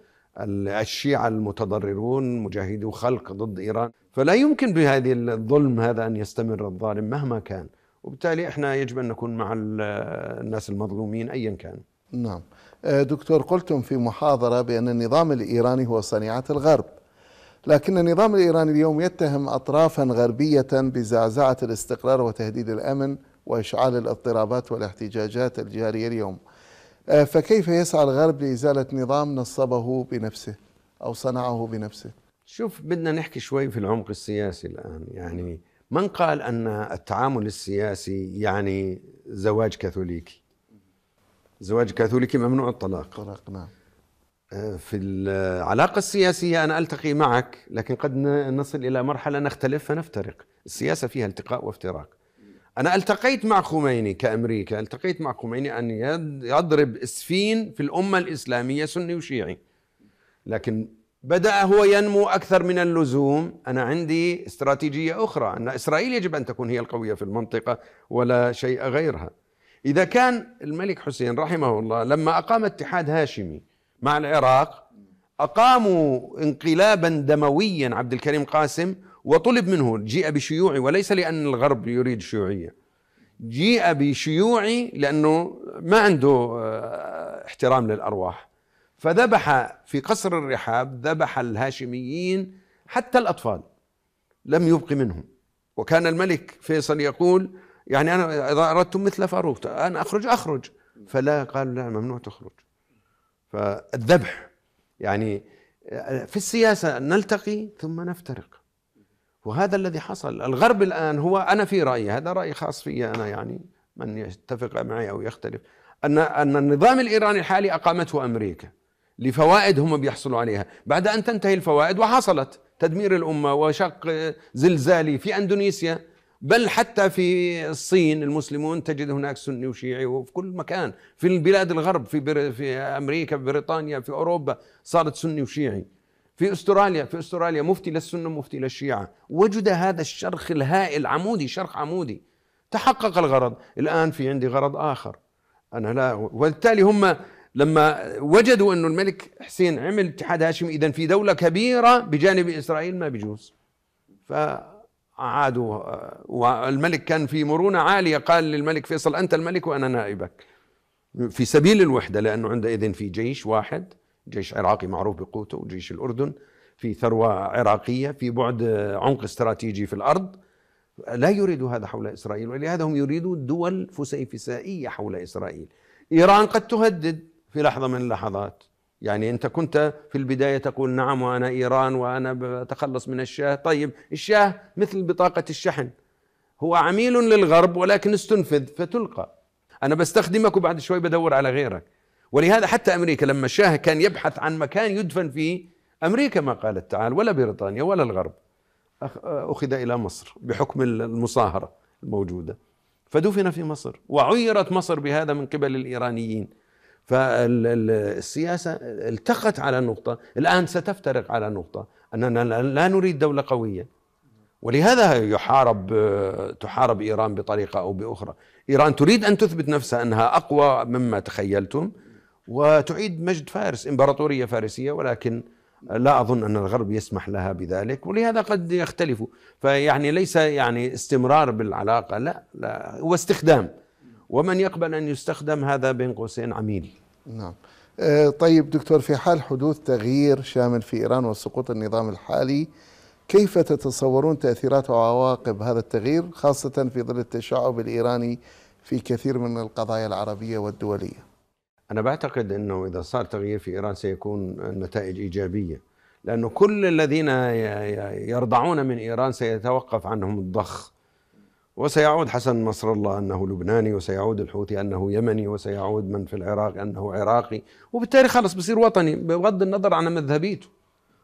الشيعة المتضررون مجاهدو خلق ضد إيران فلا يمكن بهذه الظلم هذا أن يستمر الظالم مهما كان وبالتالي احنا يجب أن نكون مع الناس المظلومين أيا كان نعم آه، دكتور قلتم في محاضرة بأن النظام الإيراني هو صنيعة الغرب لكن النظام الإيراني اليوم يتهم أطرافا غربية بزعزعة الاستقرار وتهديد الأمن وإشعال الاضطرابات والاحتجاجات الجارية اليوم آه، فكيف يسعى الغرب لإزالة نظام نصبه بنفسه أو صنعه بنفسه شوف بدنا نحكي شوي في العمق السياسي الآن يعني من قال أن التعامل السياسي يعني زواج كاثوليكي زواج كاثوليكي ممنوع الطلاق الطلاق نعم في العلاقة السياسية أنا ألتقي معك لكن قد نصل إلى مرحلة نختلف فنفترق السياسة فيها التقاء وافتراق أنا التقيت مع خميني كأمريكا التقيت مع خميني أن يضرب إسفين في الأمة الإسلامية سني وشيعي لكن بدأ هو ينمو أكثر من اللزوم أنا عندي استراتيجية أخرى أن إسرائيل يجب أن تكون هي القوية في المنطقة ولا شيء غيرها إذا كان الملك حسين رحمه الله لما أقام اتحاد هاشمي مع العراق أقاموا انقلابا دمويا عبد الكريم قاسم وطلب منه جيء بشيوعي وليس لأن الغرب يريد شيوعية جيء بشيوعي لأنه ما عنده آه، احترام للأرواح فذبح في قصر الرحاب ذبح الهاشميين حتى الأطفال لم يبق منهم وكان الملك فيصل يقول يعني أنا إذا أردتم مثل فاروق أنا أخرج أخرج فلا قالوا لا ممنوع تخرج فالذبح يعني في السياسة نلتقي ثم نفترق وهذا الذي حصل الغرب الآن هو أنا في رأيي هذا رأي خاص في أنا يعني من يتفق معي أو يختلف أن أن النظام الإيراني الحالي أقامته أمريكا لفوائد هم بيحصلوا عليها بعد أن تنتهي الفوائد وحصلت تدمير الأمة وشق زلزالي في أندونيسيا بل حتى في الصين المسلمون تجد هناك سني وشيعي وفي كل مكان في البلاد الغرب في بر... في امريكا في بريطانيا في اوروبا صارت سني وشيعي في استراليا في استراليا مفتي للسنه ومفتي للشيعه وجد هذا الشرخ الهائل عمودي شرخ عمودي تحقق الغرض الان في عندي غرض اخر انا لا وبالتالي هم لما وجدوا انه الملك حسين عمل اتحاد هاشمي اذا في دوله كبيره بجانب اسرائيل ما بيجوز ف عادوا والملك كان في مرونة عالية قال للملك فيصل أنت الملك وأنا نائبك في سبيل الوحدة لأنه عندئذ في جيش واحد جيش عراقي معروف بقوته وجيش الأردن في ثروة عراقية في بعد عمق استراتيجي في الأرض لا يريد هذا حول إسرائيل ولهذا هم يريدون دول فسيفسائية حول إسرائيل إيران قد تهدد في لحظة من اللحظات يعني انت كنت في البدايه تقول نعم وانا ايران وانا بتخلص من الشاه طيب الشاه مثل بطاقه الشحن هو عميل للغرب ولكن استنفذ فتلقى انا بستخدمك وبعد شوي بدور على غيرك ولهذا حتى امريكا لما الشاه كان يبحث عن مكان يدفن فيه امريكا ما قالت تعال ولا بريطانيا ولا الغرب اخذ الى مصر بحكم المصاهره الموجوده فدفن في مصر وعيرت مصر بهذا من قبل الايرانيين فالسياسة التقت على نقطة الآن ستفترق على نقطة أننا لا نريد دولة قوية ولهذا يحارب تحارب إيران بطريقة أو بأخرى إيران تريد أن تثبت نفسها أنها أقوى مما تخيلتم وتعيد مجد فارس إمبراطورية فارسية ولكن لا أظن أن الغرب يسمح لها بذلك ولهذا قد يختلفوا فيعني ليس يعني استمرار بالعلاقة لا لا هو استخدام ومن يقبل أن يستخدم هذا بين قوسين عميل نعم آه، طيب دكتور في حال حدوث تغيير شامل في إيران وسقوط النظام الحالي كيف تتصورون تأثيرات وعواقب هذا التغيير خاصة في ظل التشعب الإيراني في كثير من القضايا العربية والدولية أنا بعتقد أنه إذا صار تغيير في إيران سيكون النتائج إيجابية لأنه كل الذين يرضعون من إيران سيتوقف عنهم الضخ وسيعود حسن نصر الله انه لبناني وسيعود الحوثي انه يمني وسيعود من في العراق انه عراقي وبالتالي خلص بصير وطني بغض النظر عن مذهبيته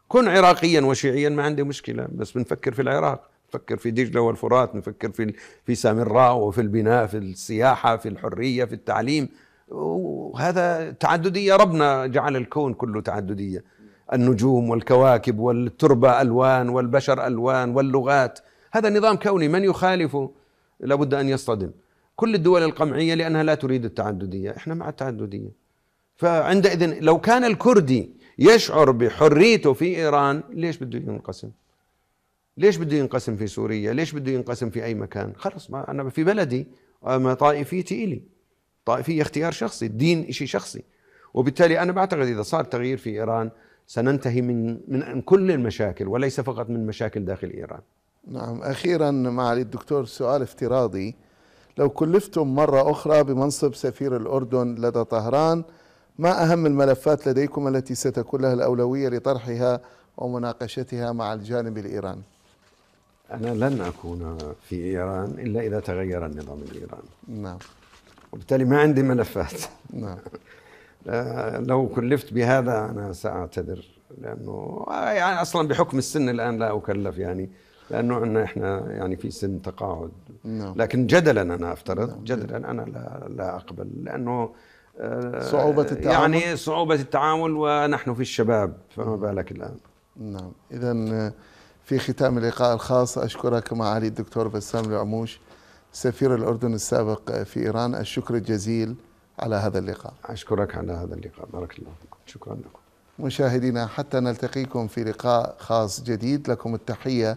كن عراقيا وشيعيا ما عندي مشكله بس بنفكر في العراق نفكر في دجله والفرات نفكر في في سامراء وفي البناء في السياحه في الحريه في التعليم وهذا تعدديه ربنا جعل الكون كله تعدديه النجوم والكواكب والتربه الوان والبشر الوان واللغات هذا نظام كوني من يخالفه لابد أن يصطدم كل الدول القمعية لأنها لا تريد التعددية إحنا مع التعددية فعندئذ لو كان الكردي يشعر بحريته في إيران ليش بده ينقسم ليش بده ينقسم في سوريا ليش بده ينقسم في أي مكان خلص ما أنا في بلدي ما طائفيتي إلي طائفية اختيار شخصي الدين شيء شخصي وبالتالي أنا بعتقد إذا صار تغيير في إيران سننتهي من من كل المشاكل وليس فقط من مشاكل داخل إيران نعم أخيرا معالي الدكتور سؤال افتراضي لو كلفتم مرة أخرى بمنصب سفير الأردن لدى طهران ما أهم الملفات لديكم التي ستكون لها الأولوية لطرحها ومناقشتها مع الجانب الإيراني أنا لن أكون في إيران إلا إذا تغير النظام الإيراني نعم وبالتالي ما عندي ملفات نعم آه، لو كلفت بهذا أنا سأعتذر لأنه يعني أصلا بحكم السن الآن لا أكلف يعني لانه عندنا احنا يعني في سن تقاعد نعم. لكن جدلا انا افترض نعم. جدلا انا لا, لا اقبل لانه آه، صعوبة التعامل يعني صعوبة التعامل ونحن في الشباب فما نعم. بالك الآن نعم إذا آه، في ختام اللقاء الخاص أشكرك معالي الدكتور بسام العموش سفير الأردن السابق آه، في إيران الشكر الجزيل على هذا اللقاء أشكرك على هذا اللقاء بارك الله شكرا لكم مشاهدينا حتى نلتقيكم في لقاء خاص جديد لكم التحية